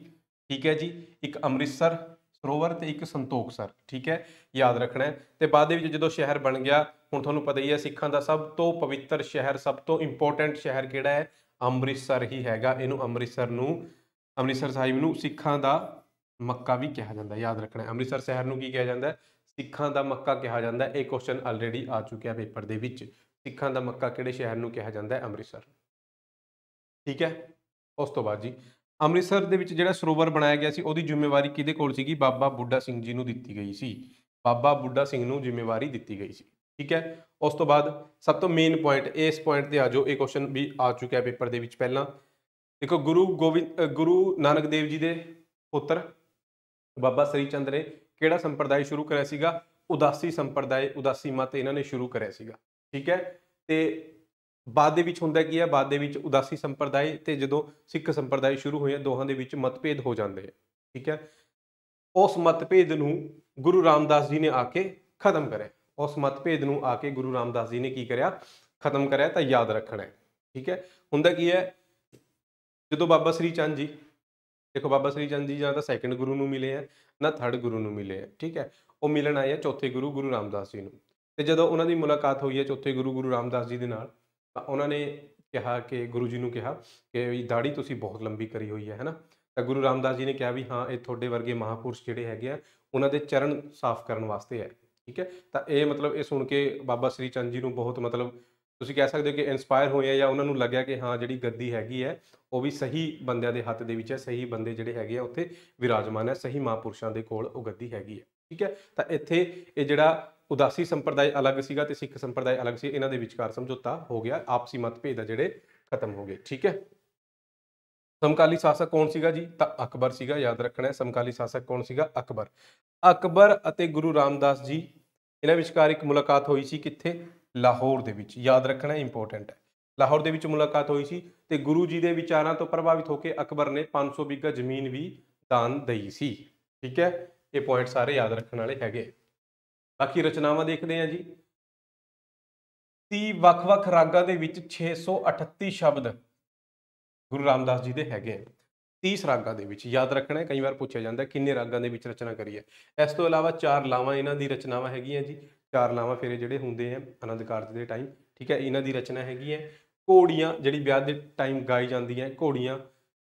ਠੀਕ ਹੈ ਜੀ ਇੱਕ ਅੰਮ੍ਰਿਤਸਰ ਸਰੋਵਰ ਤੇ ਇੱਕ ਸੰਤੋਖ ਸਰ ਠੀਕ ਹੈ ਯਾਦ ਰੱਖਣਾ ਤੇ ਬਾਅਦ ਦੇ ਵਿੱਚ ਜਦੋਂ ਸ਼ਹਿਰ ਬਣ ਗਿਆ ਹੁਣ ਤੁਹਾਨੂੰ ਪਤਾ ਹੀ ਹੈ ਸਿੱਖਾਂ ਦਾ ਸਭ ਤੋਂ ਪਵਿੱਤਰ ਸ਼ਹਿਰ ਸਭ ਤੋਂ ਇੰਪੋਰਟੈਂਟ ਸ਼ਹਿਰ ਕਿਹੜਾ ਹੈ ਅੰਮ੍ਰਿਤਸਰ ਹੀ ਹੈਗਾ ਇਹਨੂੰ ਅੰਮ੍ਰਿਤਸਰ ਨੂੰ ਅੰਮ੍ਰਿਤਸਰ ਸਾਹਿਬ ਨੂੰ ਸਿੱਖਾਂ ਦਾ ਮੱਕਾ ਵੀ ਕਿਹਾ ਜਾਂਦਾ ਯਾਦ ਰੱਖਣਾ ਅੰਮ੍ਰਿਤਸਰ ਸ਼ਹਿਰ ਨੂੰ ਕੀ ਕਿਹਾ ਜਾਂਦਾ ਹੈ ਸਿੱਖਾਂ ਦਾ ਮੱਕਾ ਕਿਹਾ ਜਾਂਦਾ ਇਹ ਕੁਐਸਚਨ ਆਲਰੇਡੀ ਆ ਚੁੱਕਿਆ ਪੇਪਰ ਦੇ ਵਿੱਚ ਸਿੱਖਾਂ ਦਾ ਮੱਕਾ ਕਿਹੜੇ ਸ਼ਹਿਰ ਨੂੰ ਕਿਹਾ ਜਾਂਦਾ ਹੈ ਅੰਮ੍ਰਿਤਸਰ ਠੀਕ ਹੈ ਉਸ ਤੋਂ ਬਾਅਦ ਜੀ ਅੰਮ੍ਰਿਤਸਰ ਦੇ ਵਿੱਚ ਜਿਹੜਾ ਸਰੋਵਰ ਬਣਾਇਆ ਗਿਆ ਸੀ ਉਹਦੀ ਜ਼ਿੰਮੇਵਾਰੀ ਕਿਹਦੇ ਕੋਲ ਸੀਗੀ ਬਾਬਾ ਬੁੱਢਾ ਸਿੰਘ ਜੀ ਨੂੰ ਦਿੱਤੀ ਗਈ ਸੀ ਬਾਬਾ ਬੁੱਢਾ ਸਿੰਘ ਨੂੰ ਜ਼ਿੰਮੇਵਾਰੀ ਦਿੱਤੀ ਗਈ ਸੀ ਠੀਕ ਹੈ ਉਸ ਤੋਂ ਬਾਅਦ ਸਭ ਤੋਂ ਮੇਨ ਪੁਆਇੰਟ ਇਸ ਪੁਆਇੰਟ ਤੇ ਆ ਜਾਓ ਇਹ ਕੁਐਸਚਨ ਵੀ ਆ ਚੁੱਕਿਆ ਪੇਪਰ ਦੇ ਵਿੱਚ ਪਹਿਲਾਂ ਦੇਖੋ ਗੁਰੂ ਗੋਬਿੰਦ ਗੁਰੂ ਨਾਨਕ ਦੇਵ ਜੀ ਦੇ ਪੁੱਤਰ ਬਾਬਾ ਸ੍ਰੀ ਚੰਦ ਨੇ ਕਿਹੜਾ ਸੰਪਰਦਾਇ ਸ਼ੁਰੂ ਕਰਿਆ ਸੀਗਾ ਉਦਾਸੀ ਸੰਪਰਦਾਇ ਉਦਾਸੀ ਮਤ ਇਹਨਾਂ ਨੇ ਸ਼ੁਰੂ ਕਰਿਆ ਸੀਗਾ ਠੀਕ ਹੈ ਤੇ ਬਾਅਦ ਦੇ ਵਿੱਚ ਹੁੰਦਾ ਕੀ ਹੈ ਬਾਅਦ ਦੇ ਵਿੱਚ ਉਦਾਸੀ ਸੰਪਰਦਾਇ ਤੇ ਜਦੋਂ ਸਿੱਖ ਸੰਪਰਦਾਇ ਸ਼ੁਰੂ ਹੋਇਆ ਦੋਹਾਂ ਦੇ ਵਿੱਚ ਮਤਭੇਦ ਹੋ ਜਾਂਦੇ ਆ ਠੀਕ ਹੈ ਉਸ ਮਤਭੇਦ ਨੂੰ ਗੁਰੂ ਰਾਮਦਾਸ ਜੀ ਨੇ ਆ ਕੇ ਖਤਮ ਕਰਿਆ ਉਸ ਮਤਭੇਦ ਨੂੰ ਆ ਕੇ ਗੁਰੂ ਰਾਮਦਾਸ ਜੀ ਨੇ ਕੀ ਕਰਿਆ ਖਤਮ ਕਰਿਆ ਤਾਂ ਯਾਦ ਰੱਖਣਾ ਹੈ ਠੀਕ ਹੈ ਹੁੰਦਾ ਕੀ ਹੈ ਜਦੋਂ ਬਾਬਾ ਸ੍ਰੀ ਚੰਦ ਜੀ ਦੇਖੋ ਬਾਬਾ ਸ੍ਰੀ ਚੰਦ ਜੀ ਜਾਂ ਤਾਂ ਸੈਕੰਡ ਗੁਰੂ ਨੂੰ ਮਿਲੇ ਆ ਨਾ ਥਰਡ ਗੁਰੂ ਨੂੰ ਮਿਲੇ ਆ ਠੀਕ ਹੈ ਉਹ ਮਿਲਣ ਆਏ ਆ ਚੌਥੇ ਗੁਰੂ ਗੁਰੂ ਰਾਮਦਾਸ ਜੀ ਨੂੰ ਤੇ ਜਦੋਂ ਉਹਨਾਂ ਦੀ ਮੁਲਾਕਾਤ ਹੋਈ ਹੈ ਚੌਥੇ ਗੁਰੂ ਗੁਰੂ ਰਾਮਦਾਸ ਜੀ ਦੇ ਨਾਲ ਤਾਂ ਉਹਨਾਂ ਨੇ ਕਿਹਾ ਕਿ ਗੁਰੂ ਜੀ ਨੂੰ ਕਿਹਾ ਕਿ ਵੀ ਦਾੜੀ ਤੁਸੀਂ ਬਹੁਤ ਲੰਬੀ ਕਰੀ ਹੋਈ ਹੈ ਹੈਨਾ ਤਾਂ ਗੁਰੂ ਰਾਮਦਾਸ ਜੀ ਨੇ ਕਿਹਾ ਵੀ ਹਾਂ ਇਹ ਤੁਹਾਡੇ ਵਰਗੇ ਮਹਾਪੁਰਸ਼ ਜਿਹੜੇ ਹੈਗੇ ਆ ਉਹਨਾਂ ਦੇ ਚਰਨ ਸਾਫ਼ ਕਰਨ ਵਾਸਤੇ ਹੈ ਠੀਕ ਹੈ ਤਾਂ ਇਹ ਮਤਲਬ ਇਹ ਸੁਣ ਕੇ ਬਾਬਾ ਸ੍ਰੀ ਚੰਦ ਜੀ ਨੂੰ ਬਹੁਤ ਮਤਲਬ ਤੁਸੀਂ ਕਹਿ ਸਕਦੇ ਹੋ ਕਿ ਇਨਸਪਾਇਰ ਹੋਏ ਆ ਜਾਂ ਉਹਨਾਂ ਨੂੰ ਲੱਗਿਆ ਕਿ ਹਾਂ ਜਿਹੜੀ ਗੱਦੀ ਹੈਗੀ ਹੈ ਉਹ ਵੀ ਸਹੀ ਬੰਦਿਆਂ ਦੇ ਹੱਥ ਦੇ ਵਿੱਚ ਹੈ ਸਹੀ ਬੰਦੇ ਜਿਹੜੇ ਹੈਗੇ ਆ ਉੱਥੇ ਵਿਰਾਜਮਾਨ ਹੈ ਸਹੀ ਮਹਾਪੁਰਸ਼ਾਂ ਦੇ ਕੋਲ ਉਹ ਗੱਦੀ ਹੈਗੀ ਹੈ ਠੀਕ ਹੈ ਤਾਂ ਇੱਥੇ ਇਹ ਜਿਹੜਾ ਉਦਾਸੀ ਸੰਪਰਦਾਇ ਅਲੱਗ ਸੀਗਾ ਤੇ ਸਿੱਖ ਸੰਪਰਦਾਇ ਅਲੱਗ ਸੀ ਇਹਨਾਂ ਦੇ ਵਿਚਕਾਰ ਸਮਝੌਤਾ ਹੋ ਗਿਆ ਆਪਸੀ ਮਤਭੇਦ ਆ ਜਿਹੜੇ ਖਤਮ ਹੋ ਗਏ ਠੀਕ ਹੈ ਸਮਕਾਲੀ ਸ਼ਾਸਕ ਕੌਣ ਸੀਗਾ ਜੀ ਤਾਂ ਅਕਬਰ ਸੀਗਾ ਯਾਦ ਰੱਖਣਾ ਹੈ ਸਮਕਾਲੀ ਸ਼ਾਸਕ ਕੌਣ ਸੀਗਾ ਅਕਬਰ ਅਕਬਰ ਅਤੇ ਗੁਰੂ ਰਾਮਦਾਸ ਜੀ ਇਹਨਾਂ ਵਿਚਕਾਰ ਇੱਕ ਮੁਲਾਕਾਤ ਹੋਈ ਸੀ ਕਿੱਥੇ ਲਾਹੌਰ ਦੇ ਵਿੱਚ ਯਾਦ ਰੱਖਣਾ ਇੰਪੋਰਟੈਂਟ ਹੈ ਲਾਹੌਰ ਦੇ ਵਿੱਚ ਮੁਲਾਕਾਤ ਹੋਈ ਸੀ ਤੇ ਗੁਰੂ ਜੀ ਦੇ ਵਿਚਾਰਾਂ ਤੋਂ ਪ੍ਰਭਾਵਿਤ ਹੋ ਕੇ ਅਕਬਰ ਨੇ 500 ਬਿੱਗਾ ਜ਼ਮੀਨ ਵੀ ਦਾਨ ਦਈ ਸੀ ਠੀਕ ਹੈ ਇਹ ਪੁਆਇੰਟ ਸਾਰੇ ਯਾਦ ਰੱਖਣ ਵਾਲੇ ਹੈਗੇ ਬਾਕੀ ਰਚਨਾਵਾਂ ਦੇਖਦੇ ਹਾਂ ਜੀ 30 ਵੱਖ-ਵੱਖ ਰਾਗਾਂ ਦੇ ਵਿੱਚ 638 ਸ਼ਬਦ ਗੁਰੂ ਰਾਮਦਾਸ ਜੀ ਦੇ ਹੈਗੇ ਆ 30 ਰਾਗਾਂ ਦੇ ਵਿੱਚ ਯਾਦ ਰੱਖਣਾ ਹੈ ਕਈ ਵਾਰ ਪੁੱਛਿਆ ਜਾਂਦਾ ਕਿੰਨੇ ਰਾਗਾਂ ਦੇ ਵਿੱਚ ਰਚਨਾ ਕਰੀ ਹੈ ਇਸ ਤੋਂ ਇਲਾਵਾ ਚਾਰ ਲਾਵਾਂ ਇਹਨਾਂ ਦੀ ਰਚਨਾਵਾਂ ਹੈਗੀਆਂ ਜੀ ਚਾਰ ਲਾਵਾਂ ਫਿਰ ਜਿਹੜੇ ਹੁੰਦੇ ਆ ਆਨੰਦ ਕਾਰਜ ਦੇ ਟਾਈਮ ਠੀਕ ਹੈ ਇਹਨਾਂ ਦੀ ਰਚਨਾ ਹੈਗੀ ਹੈ ਘੋੜੀਆਂ ਜਿਹੜੀ ਵਿਆਹ ਦੇ ਟਾਈਮ ਗਾਈ ਜਾਂਦੀਆਂ ਘੋੜੀਆਂ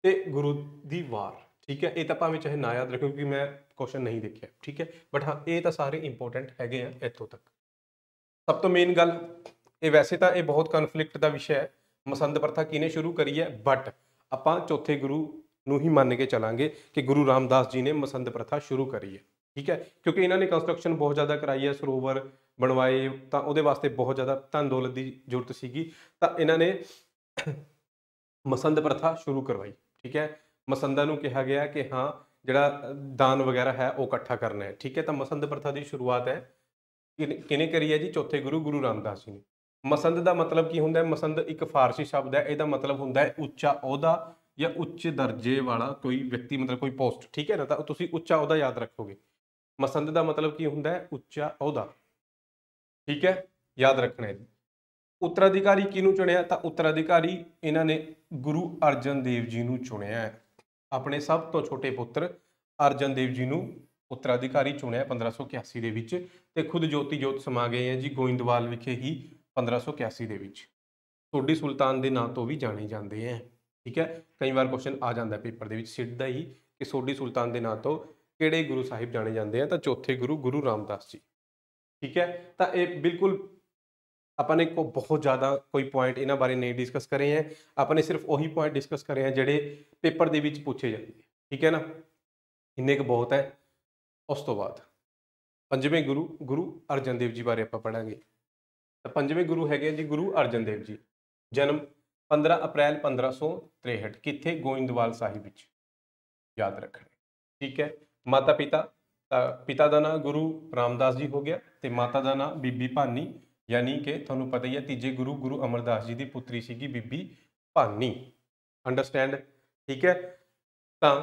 ਤੇ ਗੁਰੂ ਦੀ ਵਾਰ ਠੀਕ ਹੈ ਇਹ ਤਾਂ ਭਾਵੇਂ ਚਾਹੇ ਨਾ ਯਾਦ ਰੱਖੋ ਕਿ ਮੈਂ ਕੁਐਸਚਨ ਨਹੀਂ ਦੇਖਿਆ ਠੀਕ ਹੈ ਬਟ ਹਾਂ ਇਹ ਤਾਂ ਸਾਰੇ ਇੰਪੋਰਟੈਂਟ ਹੈਗੇ ਆ ਇੱਥੋਂ ਤੱਕ ਸਭ ਤੋਂ ਮੇਨ ਗੱਲ ਇਹ ਵੈਸੇ ਤਾਂ ਇਹ ਬਹੁਤ ਕਨਫਲਿਕਟ ਦਾ ਵਿਸ਼ਾ ਹੈ ਮਸੰਦ ਪ੍ਰਥਾ ਕਿਨੇ ਸ਼ੁਰੂ ਕਰੀ ਹੈ ਬਟ ਆਪਾਂ ਚੌਥੇ ਗੁਰੂ ਨੂੰ ਹੀ ਮੰਨ ਕੇ ਚੱਲਾਂਗੇ ਕਿ ਗੁਰੂ ਰਾਮਦਾਸ ਜੀ ਨੇ ਮਸੰਦ ਪ੍ਰਥਾ ਸ਼ੁਰੂ ਕਰੀ ਹੈ ਠੀਕ ਹੈ ਕਿਉਂਕਿ ਇਹਨਾਂ ਨੇ ਕੰਸਟਰਕਸ਼ਨ ਬਹੁਤ ਜ਼ਿਆਦਾ ਕਰਾਈ ਹੈ ਸਰੋਵਰ ਬਣਵਾਏ ਤਾਂ ਉਹਦੇ ਵਾਸਤੇ ਬਹੁਤ ਜ਼ਿਆਦਾ ਧਨ ਦੌਲਤ ਦੀ ਜ਼ਰੂਰਤ ਸੀਗੀ ਤਾਂ ਇਹਨਾਂ ਨੇ ਮਸੰਦ ਪ੍ਰਥਾ ਸ਼ੁਰੂ ਕਰਵਾਈ ਠੀਕ ਹੈ ਮਸੰਦਾਂ ਨੂੰ ਕਿਹਾ ਗਿਆ ਕਿ ਹਾਂ ਜਿਹੜਾ ਦਾਨ ਵਗੈਰਾ ਹੈ ਉਹ ਇਕੱਠਾ ਕਰਨਾ ਹੈ ਠੀਕ ਹੈ ਤਾਂ ਮਸੰਦ ਪ੍ਰਥਾ ਦੀ ਸ਼ੁਰੂਆਤ ਹੈ ਕਿਨੇ ਕਰੀ ਹੈ ਜੀ ਚੌਥੇ ਗੁਰੂ ਗੁਰੂ ਰਾਮਦਾਸ ਜੀ ਨੇ ਮਸੰਦ ਦਾ ਮਤਲਬ ਕੀ ਹੁੰਦਾ ਹੈ ਮਸੰਦ ਇੱਕ ਫਾਰਸੀ ਸ਼ਬਦ ਹੈ ਇਹਦਾ ਮਤਲਬ ਹੁੰਦਾ ਹੈ ਉੱਚਾ ਅਹੁਦਾ ਜਾਂ ਉੱਚ ਦਰਜੇ ਵਾਲਾ ਕੋਈ ਵਿਅਕਤੀ ਮਤਲਬ ਕੋਈ ਪੋਸਟ ਠੀਕ ਹੈ ਨਾ ਤਾਂ ਤੁਸੀਂ ਉੱਚਾ ਅਹੁਦਾ ਯਾਦ ਰੱਖੋਗੇ ਮਸੰਦ ਦਾ ਮਤਲਬ ਕੀ ਹੁੰਦਾ ਹੈ ਉੱਚਾ ਅਹੁਦਾ ਠੀਕ ਹੈ ਯਾਦ ਰੱਖਣਾ ਹੈ ਉਤਰਾਧਿਕਾਰੀ ਕਿਹਨੂੰ ਚੁਣਿਆ ਤਾਂ ਉਤਰਾਧਿਕਾਰੀ ਇਹਨਾਂ ਨੇ ਗੁਰੂ ਅਰਜਨ ਦੇਵ ਜੀ ਨੂੰ ਚੁਣਿਆ ਹੈ ਆਪਣੇ ਸਭ ਤੋਂ ਛੋਟੇ ਪੁੱਤਰ ਅਰਜਨ ਦੇਵ ਜੀ ਨੂੰ ਉੱਤਰਾਧਿਕਾਰੀ ਚੁਣਿਆ 1581 ਦੇ ਵਿੱਚ ਤੇ ਖੁਦ ਜੋਤੀ ਜੋਤ ਸਮਾ ਗਏ ਹੈ ਜੀ ਗੋਇੰਦਵਾਲ ਵਿਖੇ ਹੀ 1581 ਦੇ ਵਿੱਚ ਸੋਢੀ ਸੁਲਤਾਨ ਦੇ ਨਾਂ ਤੋਂ ਵੀ ਜਾਣੇ ਜਾਂਦੇ ਹੈ ਠੀਕ ਹੈ ਕਈ ਵਾਰ ਕੁਐਸਚਨ ਆ ਜਾਂਦਾ ਪੇਪਰ ਦੇ ਵਿੱਚ ਸਿੱਧਾ ਹੀ ਕਿ ਸੋਢੀ ਸੁਲਤਾਨ ਦੇ ਨਾਂ ਤੋਂ ਕਿਹੜੇ ਗੁਰੂ ਸਾਹਿਬ ਜਾਣੇ ਜਾਂਦੇ ਆ ਤਾਂ ਚੌਥੇ ਗੁਰੂ ਗੁਰੂ ਰਾਮਦਾਸ ਜੀ ਠੀਕ ਹੈ ਤਾਂ ਇਹ ਬਿਲਕੁਲ ਆਪਾਂ ਨੇ ਕੋ ਬਹੁਤ ਜ਼ਿਆਦਾ ਕੋਈ ਪੁਆਇੰਟ ਇਹਨਾਂ ਬਾਰੇ ਨਹੀਂ ਡਿਸਕਸ ਕਰੇ ਹੈ ਆਪਾਂ ਨੇ ਸਿਰਫ ਉਹੀ ਪੁਆਇੰਟ ਡਿਸਕਸ ਕਰੇ ਹੈ ਜਿਹੜੇ ਪੇਪਰ ਦੇ ਵਿੱਚ ਪੁੱਛੇ ਜਾਂਦੇ ਠੀਕ ਹੈ ਨਾ ਇੰਨੇ ਕੁ ਬਹੁਤ ਹੈ ਉਸ ਤੋਂ ਬਾਅਦ ਪੰਜਵੇਂ ਗੁਰੂ ਗੁਰੂ ਅਰਜਨ ਦੇਵ ਜੀ ਬਾਰੇ ਆਪਾਂ ਪੜਾਂਗੇ ਤਾਂ ਪੰਜਵੇਂ ਗੁਰੂ ਹੈਗੇ ਜੀ ਗੁਰੂ ਅਰਜਨ ਦੇਵ ਜੀ ਜਨਮ 15 ਅਪ੍ਰੈਲ 1563 ਕਿੱਥੇ ਗੋਇੰਦਵਾਲ ਸਾਹਿਬ ਵਿੱਚ ਯਾਦ ਰੱਖਣਾ ਠੀਕ ਹੈ ਮਾਤਾ ਪਿਤਾ ਪਿਤਾ ਦਾ ਨਾਮ ਗੁਰੂ ਰਾਮਦਾਸ ਜੀ ਹੋ ਗਿਆ ਤੇ ਮਾਤਾ ਦਾ ਨਾਮ ਬੀਬੀ ਭਾਨੀ ਯਾਨੀ ਕਿ ਤੁਹਾਨੂੰ ਪਤਾ ਹੀ ਹੈ ਤੀਜੇ ਗੁਰੂ ਗੁਰੂ ਅਮਰਦਾਸ ਜੀ ਦੀ ਪੁੱਤਰੀ ਸੀਗੀ ਬੀਬੀ ਭਾਨੀ ਅੰਡਰਸਟੈਂਡ ਠੀਕ ਹੈ ਤਾਂ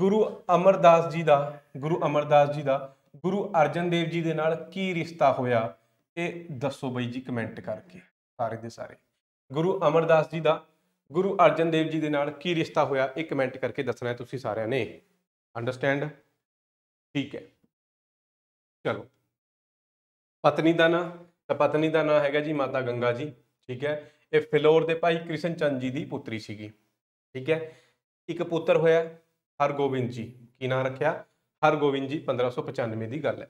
ਗੁਰੂ ਅਮਰਦਾਸ ਜੀ ਦਾ ਗੁਰੂ ਅਮਰਦਾਸ ਜੀ ਦਾ ਗੁਰੂ ਅਰਜਨ ਦੇਵ ਜੀ ਦੇ ਨਾਲ ਕੀ ਰਿਸ਼ਤਾ ਹੋਇਆ ਇਹ ਦੱਸੋ ਬਈ ਜੀ ਕਮੈਂਟ ਕਰਕੇ ਸਾਰੇ ਦੇ ਸਾਰੇ ਗੁਰੂ ਅਮਰਦਾਸ ਜੀ ਦਾ ਗੁਰੂ ਅਰਜਨ ਦੇਵ ਜੀ ਦੇ ਨਾਲ ਕੀ ਰਿਸ਼ਤਾ ਹੋਇਆ ਇਹ ਕਮੈਂਟ ਕਰਕੇ ਦੱਸਣਾ ਹੈ ਤੁਸੀਂ ਸਾਰਿਆਂ ਨੇ ਅੰਡਰਸਟੈਂਡ ਠੀਕ ਹੈ ਚਲੋ ਪਤਨੀ ਦਾ ਨਾਂ ਤਾਂ ਪਤਨੀ ਦਾ ਨਾਮ ਹੈਗਾ ਜੀ ਮਾਤਾ ਗੰਗਾ ਜੀ ਠੀਕ ਹੈ ਇਹ ਫਿਲੌਰ ਦੇ ਭਾਈ ਕ੍ਰਿਸ਼ਨ ਚੰਦ ਜੀ ਦੀ ਪੁੱਤਰੀ ਸੀਗੀ ਠੀਕ ਹੈ ਇੱਕ ਪੁੱਤਰ ਹੋਇਆ ਹਰਗੋਬਿੰਦ ਜੀ ਕੀ ਨਾਮ ਰੱਖਿਆ ਹਰਗੋਬਿੰਦ ਜੀ 1595 ਦੀ ਗੱਲ ਹੈ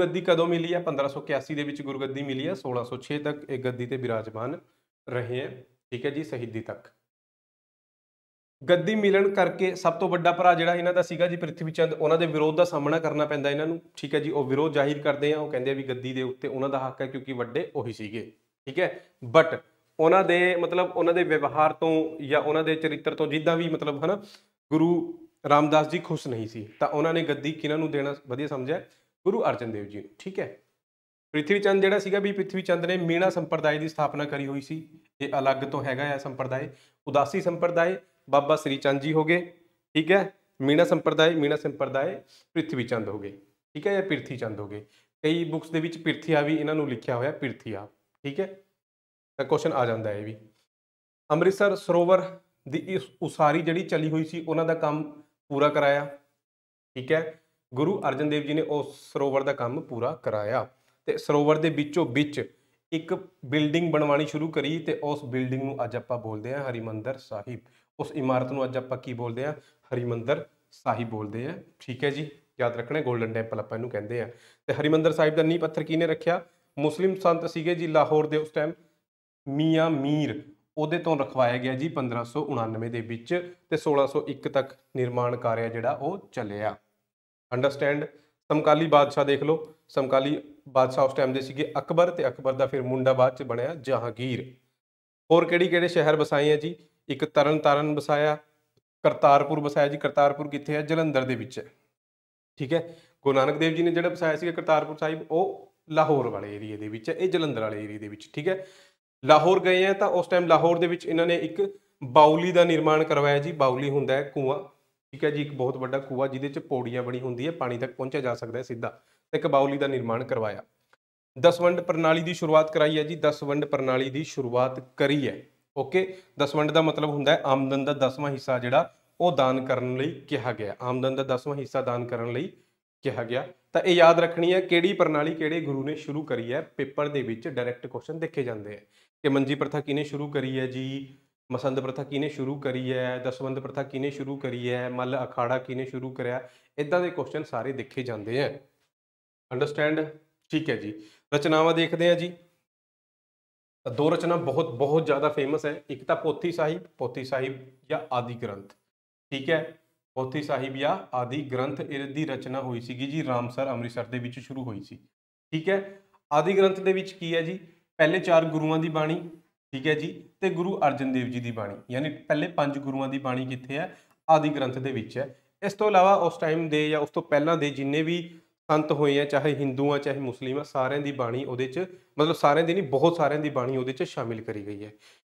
ਗੱਦੀ ਕਦੋਂ ਮਿਲੀ ਹੈ 1581 ਦੇ ਵਿੱਚ ਗੱਦੀ ਮਿਲੀ ਹੈ 1606 ਤੱਕ ਇਹ ਗੱਦੀ ਤੇ ਬਿਰਾਜਮਾਨ ਰਹੇ ਹੈ ਠੀਕ ਹੈ ਜੀ ਸ਼ਹੀਦੀ ਤੱਕ ਗੱਦੀ ਮਿਲਣ ਕਰਕੇ ਸਭ ਤੋਂ ਵੱਡਾ ਭਰਾ ਜਿਹੜਾ ਇਹਨਾਂ ਦਾ ਸੀਗਾ ਜੀ ਪ੍ਰਿਥਵੀ ਚੰਦ ਉਹਨਾਂ ਦੇ ਵਿਰੋਧ ਦਾ ਸਾਹਮਣਾ ਕਰਨਾ ਪੈਂਦਾ ਇਹਨਾਂ ਨੂੰ ਠੀਕ ਹੈ ਜੀ ਉਹ ਵਿਰੋਧ ਜ਼ਾਹਿਰ ਕਰਦੇ ਆ ਉਹ ਕਹਿੰਦੇ ਆ ਵੀ ਗੱਦੀ ਦੇ ਉੱਤੇ ਉਹਨਾਂ ਦਾ ਹੱਕ ਹੈ ਕਿਉਂਕਿ ਵੱਡੇ ਉਹੀ ਸੀਗੇ ਠੀਕ ਹੈ ਬਟ ਉਹਨਾਂ ਦੇ ਮਤਲਬ ਉਹਨਾਂ ਦੇ ਵਿਵਹਾਰ ਤੋਂ ਜਾਂ ਉਹਨਾਂ ਦੇ ਚਰਿੱਤਰ ਤੋਂ ਜਿੱਦਾਂ ਵੀ ਮਤਲਬ ਹਨਾ ਗੁਰੂ ਰਾਮਦਾਸ ਜੀ ਖੁਸ਼ ਨਹੀਂ ਸੀ ਤਾਂ ਉਹਨਾਂ ਨੇ ਗੱਦੀ ਕਿਹਨਾਂ ਨੂੰ ਦੇਣਾ ਵਧੀਆ ਸਮਝਿਆ ਗੁਰੂ ਅਰਜਨ ਦੇਵ ਜੀ ਨੂੰ ਠੀਕ ਹੈ ਪ੍ਰਿਥਵੀ ਚੰਦ ਜਿਹੜਾ ਸੀਗਾ ਵੀ ਪ੍ਰਿਥਵੀ ਚੰਦ ਨੇ ਮੀਣਾ ਸੰਪਰਦਾਇ ਦੀ ਸਥਾਪਨਾ ਕਰੀ ਹੋਈ ਸੀ ਇਹ ਅਲੱਗ ਤੋਂ ਹੈਗਾ ਆ ਸੰਪਰਦਾਇ ਉਦਾਸੀ ਸੰਪਰਦਾਇ ਬਾਬਾ ਸ੍ਰੀ ਚੰਦ ਜੀ ਹੋਗੇ ਠੀਕ ਹੈ ਮੀਣਾ ਸੰਪਰਦਾਇ ਮੀਣਾ ਸੰਪਰਦਾਇ ਪ੍ਰਿਥਵੀ ਚੰਦ ਹੋਗੇ ਠੀਕ ਹੈ ਜਾਂ ਪ੍ਰਿਥੀ ਚੰਦ ਹੋਗੇ ਕਈ ਬੁੱਕਸ ਦੇ ਵਿੱਚ ਪ੍ਰਿਥਿਆ ਵੀ ਇਹਨਾਂ ਨੂੰ ਲਿਖਿਆ ਹੋਇਆ ਪ੍ਰਿਥਿਆ ਠੀਕ ਹੈ ਤਾਂ ਕੁਐਸਚਨ ਆ ਜਾਂਦਾ ਹੈ ਇਹ ਵੀ ਅੰਮ੍ਰਿਤਸਰ ਸਰੋਵਰ ਦੀ ਇਸ ਉਸਾਰੀ ਜਿਹੜੀ ਚੱਲੀ ਹੋਈ ਸੀ ਉਹਨਾਂ ਦਾ ਕੰਮ ਪੂਰਾ ਕਰਾਇਆ ਠੀਕ ਹੈ ਗੁਰੂ ਅਰਜਨ ਦੇਵ ਜੀ ਨੇ ਉਸ ਸਰੋਵਰ ਦਾ ਕੰਮ ਪੂਰਾ ਕਰਾਇਆ ਤੇ ਸਰੋਵਰ ਦੇ ਵਿੱਚੋਂ ਵਿੱਚ ਇੱਕ ਬਿਲਡਿੰਗ ਬਣਵਾਣੀ ਸ਼ੁਰੂ ਕਰੀ ਤੇ ਉਸ ਬਿਲਡਿੰਗ ਨੂੰ ਅੱਜ ਆਪਾਂ ਬੋਲਦੇ ਹਾਂ ਹਰੀਮੰਦਰ ਸਾਹਿਬ ਉਸ ਇਮਾਰਤ ਨੂੰ ਅੱਜ ਆਪਾਂ ਕੀ ਬੋਲਦੇ ਆ ਹਰਿਮੰਦਰ ਸਾਹਿਬ ਬੋਲਦੇ ਆ ਠੀਕ ਹੈ ਜੀ ਯਾਦ ਰੱਖਣਾ 골ਡਨ ਟੈਂਪਲ ਆਪਾਂ ਇਹਨੂੰ ਕਹਿੰਦੇ ਆ ਤੇ ਹਰਿਮੰਦਰ ਸਾਹਿਬ ਦਾ ਨੀਂਹ ਪੱਥਰ ਕਿਹਨੇ ਰੱਖਿਆ ਮੁਸਲਿਮ ਸੰਤ ਸੀਗੇ ਜੀ ਲਾਹੌਰ ਦੇ ਉਸ ਟਾਈਮ ਮੀਆਂ ਮੀਰ ਉਹਦੇ ਤੋਂ ਰਖਵਾਇਆ ਗਿਆ ਜੀ 1599 ਦੇ ਵਿੱਚ ਤੇ 1601 ਤੱਕ ਨਿਰਮਾਣ ਕਾਰਿਆ ਜਿਹੜਾ ਉਹ ਚੱਲਿਆ ਅੰਡਰਸਟੈਂਡ ਸਮਕਾਲੀ ਬਾਦਸ਼ਾਹ ਦੇਖ ਲਓ ਸਮਕਾਲੀ ਬਾਦਸ਼ਾਹ ਉਸ ਟਾਈਮ ਦੇ ਸੀਗੇ ਅਕਬਰ ਤੇ ਅਕਬਰ ਦਾ ਫਿਰ ਮੁੰਡਾ ਬਾਅਦ ਚ ਬਣਿਆ ਜਹਾਂਗੀਰ ਹੋਰ ਕਿਹੜੀ ਕਿਹੜੇ ਸ਼ਹਿਰ ਬਸਾਏ ਆ ਜੀ ਇੱਕ ਤਰਨ ਤਰਨ ਵਸਾਇਆ ਕਰਤਾਰਪੁਰ ਵਸਾਇਆ ਜੀ ਕਰਤਾਰਪੁਰ ਕਿੱਥੇ ਹੈ ਜਲੰਧਰ ਦੇ ਵਿੱਚ ਹੈ ਠੀਕ ਹੈ ਗੁਰੂ ਨਾਨਕ ਦੇਵ ਜੀ ਨੇ ਜਿਹੜਾ ਵਸਾਇਆ ਸੀ ਕਰਤਾਰਪੁਰ ਸਾਹਿਬ ਉਹ ਲਾਹੌਰ ਵਾਲੇ ਏਰੀਆ ਦੇ ਵਿੱਚ ਹੈ ਇਹ ਜਲੰਧਰ ਵਾਲੇ ਏਰੀਆ ਦੇ ਵਿੱਚ ਠੀਕ ਹੈ ਲਾਹੌਰ ਗਏ ਆ ਤਾਂ ਉਸ ਟਾਈਮ ਲਾਹੌਰ ਦੇ ਵਿੱਚ ਇਹਨਾਂ ਨੇ ਇੱਕ ਬਾਉਲੀ ਦਾ ਨਿਰਮਾਣ ਕਰਵਾਇਆ ਜੀ ਬਾਉਲੀ ਹੁੰਦਾ ਹੈ ਕੂਆ ਠੀਕ ਹੈ ਜੀ ਇੱਕ ਬਹੁਤ ਵੱਡਾ ਕੂਆ ਜਿਹਦੇ ਚ ਪੌੜੀਆਂ ਬਣੀ ਹੁੰਦੀ ਹੈ ਪਾਣੀ ਤੱਕ ਪਹੁੰਚਿਆ ਜਾ ਸਕਦਾ ਹੈ ਸਿੱਧਾ ਤੇ ਇੱਕ ਬਾਉਲੀ ਦਾ ਨਿਰਮਾਣ ਕਰਵਾਇਆ ਦਸਵੰਡ ਪ੍ਰਣਾਲੀ ਦੀ ਸ਼ੁਰੂਆਤ ਕਰਾਈ ਹੈ ਜੀ ਦਸਵੰਡ ਪ੍ਰਣਾਲੀ ਦੀ ਸ਼ੁਰੂਆਤ ਕਰੀ ਹੈ ਓਕੇ 10 ਦਾ ਮਤਲਬ ਹੁੰਦਾ ਹੈ ਆਮਦਨ ਦਾ 10ਵਾਂ ਹਿੱਸਾ ਜਿਹੜਾ ਉਹ ਦਾਨ ਕਰਨ ਲਈ ਕਿਹਾ ਗਿਆ ਆਮਦਨ ਦਾ 10ਵਾਂ ਹਿੱਸਾ ਦਾਨ ਕਰਨ ਲਈ ਕਿਹਾ ਗਿਆ ਤਾਂ ਇਹ ਯਾਦ ਰੱਖਣੀ ਹੈ ਕਿਹੜੀ ਪ੍ਰਣਾਲੀ ਕਿਹੜੇ ਗੁਰੂ ਨੇ ਸ਼ੁਰੂ ਕਰੀ ਹੈ ਪੇਪਰ ਦੇ ਵਿੱਚ ਡਾਇਰੈਕਟ ਕੁਐਸਚਨ ਦੇਖੇ ਜਾਂਦੇ ਆ ਕਿ ਮੰਜੀ ਪ੍ਰਥਾ ਕਿਨੇ ਸ਼ੁਰੂ ਕਰੀ ਹੈ ਜੀ ਮਸੰਦ ਪ੍ਰਥਾ ਕਿਨੇ ਸ਼ੁਰੂ ਕਰੀ ਹੈ ਦਸਵੰਦ ਪ੍ਰਥਾ ਕਿਨੇ ਸ਼ੁਰੂ ਕਰੀ ਹੈ ਮੱਲ ਅਖਾੜਾ ਕਿਨੇ ਸ਼ੁਰੂ ਕਰਿਆ ਇਦਾਂ ਦੇ ਕੁਐਸਚਨ ਸਾਰੇ ਦੇਖੇ ਜਾਂਦੇ ਆ ਅੰਡਰਸਟੈਂਡ ਠੀਕ ਹੈ ਜੀ ਰਚਨਾਵਾਂ ਦੇਖਦੇ ਆ ਜੀ ਦੋ ਰਚਨਾ ਬਹੁਤ ਬਹੁਤ ਜ਼ਿਆਦਾ ਫੇਮਸ ਹੈ ਇੱਕ ਤਾਂ ਪੋਥੀ ਸਾਹਿਬ ਪੋਥੀ ਸਾਹਿਬ ਜਾਂ ਆਦਿ ਗ੍ਰੰਥ ਠੀਕ ਹੈ ਪੋਥੀ ਸਾਹਿਬ ਜਾਂ ਆਦਿ ਗ੍ਰੰਥ ਇਹਦੀ ਰਚਨਾ ਹੋਈ ਸੀਗੀ ਜੀ ਰਾਮਸਰ ਅੰਮ੍ਰਿਤਸਰ ਦੇ ਵਿੱਚ ਸ਼ੁਰੂ ਹੋਈ ਸੀ ਠੀਕ ਹੈ ਆਦਿ ਗ੍ਰੰਥ ਦੇ ਵਿੱਚ ਕੀ ਹੈ ਜੀ ਪਹਿਲੇ ਚਾਰ ਗੁਰੂਆਂ ਦੀ ਬਾਣੀ ਠੀਕ ਹੈ ਜੀ ਤੇ ਗੁਰੂ ਅਰਜਨ ਦੇਵ ਜੀ ਦੀ ਬਾਣੀ ਯਾਨੀ ਪਹਿਲੇ ਪੰਜ ਗੁਰੂਆਂ ਦੀ ਬਾਣੀ ਕਿੱਥੇ ਹੈ ਆਦਿ ਗ੍ਰੰਥ ਦੇ ਵਿੱਚ ਹੈ ਇਸ ਤੋਂ ਇਲਾਵਾ ਉਸ ਟਾਈਮ ਦੇ ਜਾਂ ਉਸ ਤੋਂ ਪਹਿਲਾਂ ਦੇ ਜਿੰਨੇ ਵੀ ਸੰਤ ਹੋਏ ਆ ਚਾਹੇ ਹਿੰਦੂ ਆ ਚਾਹੇ ਮੁਸਲਿਮ ਆ ਸਾਰਿਆਂ ਦੀ ਬਾਣੀ ਉਹਦੇ 'ਚ ਮਤਲਬ ਸਾਰਿਆਂ ਦੀ ਨਹੀਂ ਬਹੁਤ ਸਾਰਿਆਂ ਦੀ ਬਾਣੀ ਉਹਦੇ 'ਚ ਸ਼ਾਮਿਲ ਕਰੀ ਗਈ ਹੈ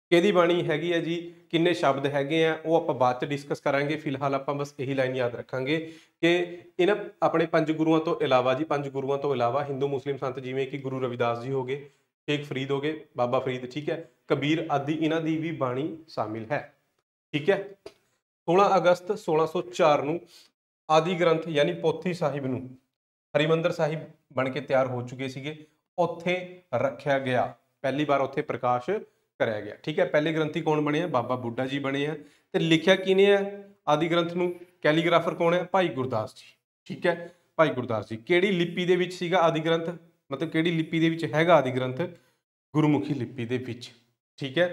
ਕਿਹਦੀ ਬਾਣੀ ਹੈਗੀ ਹੈ ਜੀ ਕਿੰਨੇ ਸ਼ਬਦ ਹੈਗੇ ਆ ਉਹ ਆਪਾਂ ਬਾਅਦ 'ਚ ਡਿਸਕਸ ਕਰਾਂਗੇ ਫਿਲਹਾਲ ਆਪਾਂ ਬਸ ਇਹੀ ਲਾਈਨ ਯਾਦ ਰੱਖਾਂਗੇ ਕਿ ਇਹਨਾਂ ਆਪਣੇ ਪੰਜ ਗੁਰੂਆਂ ਤੋਂ ਇਲਾਵਾ ਜੀ ਪੰਜ ਗੁਰੂਆਂ ਤੋਂ ਇਲਾਵਾ ਹਿੰਦੂ ਮੁਸਲਿਮ ਸੰਤ ਜਿਵੇਂ ਕਿ ਗੁਰੂ ਰਵਿਦਾਸ ਜੀ ਹੋਗੇ ਸ਼ੇਖ ਫਰੀਦ ਹੋਗੇ ਬਾਬਾ ਫਰੀਦ ਠੀਕ ਹੈ ਕਬੀਰ ਆਦੀ ਇਹਨਾਂ ਦੀ ਵੀ ਬਾਣੀ ਸ਼ਾਮਿਲ ਹੈ ਠੀਕ ਹੈ 16 ਅਗਸਤ 1604 ਨੂੰ ਆਦੀ ਗ੍ਰੰਥ ਯਾਨੀ ਪੋਥੀ ਸਾਹਿਬ ਨੂੰ ਹਰਿਮੰਦਰ ਸਾਹਿਬ ਬਣ ਕੇ ਤਿਆਰ ਹੋ ਚੁੱਕੇ ਸੀਗੇ ਉੱਥੇ ਰੱਖਿਆ ਗਿਆ ਪਹਿਲੀ ਵਾਰ ਉੱਥੇ ਪ੍ਰਕਾਸ਼ ਕਰਿਆ ਗਿਆ ਠੀਕ ਹੈ ਪਹਿਲੇ ਗ੍ਰੰਥੀ ਕੌਣ ਬਣੇ ਆ ਬਾਬਾ ਬੁੱਢਾ ਜੀ ਬਣੇ ਆ ਤੇ ਲਿਖਿਆ ਕਿਨੇ ਆ ਆਦੀ ਗ੍ਰੰਥ ਨੂੰ ਕੈਲੀਗ੍ਰਾਫਰ ਕੌਣ ਹੈ ਭਾਈ ਗੁਰਦਾਸ ਜੀ ਠੀਕ ਹੈ ਭਾਈ ਗੁਰਦਾਸ ਜੀ ਕਿਹੜੀ ਲਿਪੀ ਦੇ ਵਿੱਚ ਸੀਗਾ ਆਦੀ ਗ੍ਰੰਥ ਮਤਲਬ ਕਿਹੜੀ ਲਿਪੀ ਦੇ ਵਿੱਚ ਹੈਗਾ ਆਦੀ ਗ੍ਰੰਥ ਗੁਰਮੁਖੀ ਲਿਪੀ ਦੇ ਵਿੱਚ ਠੀਕ ਹੈ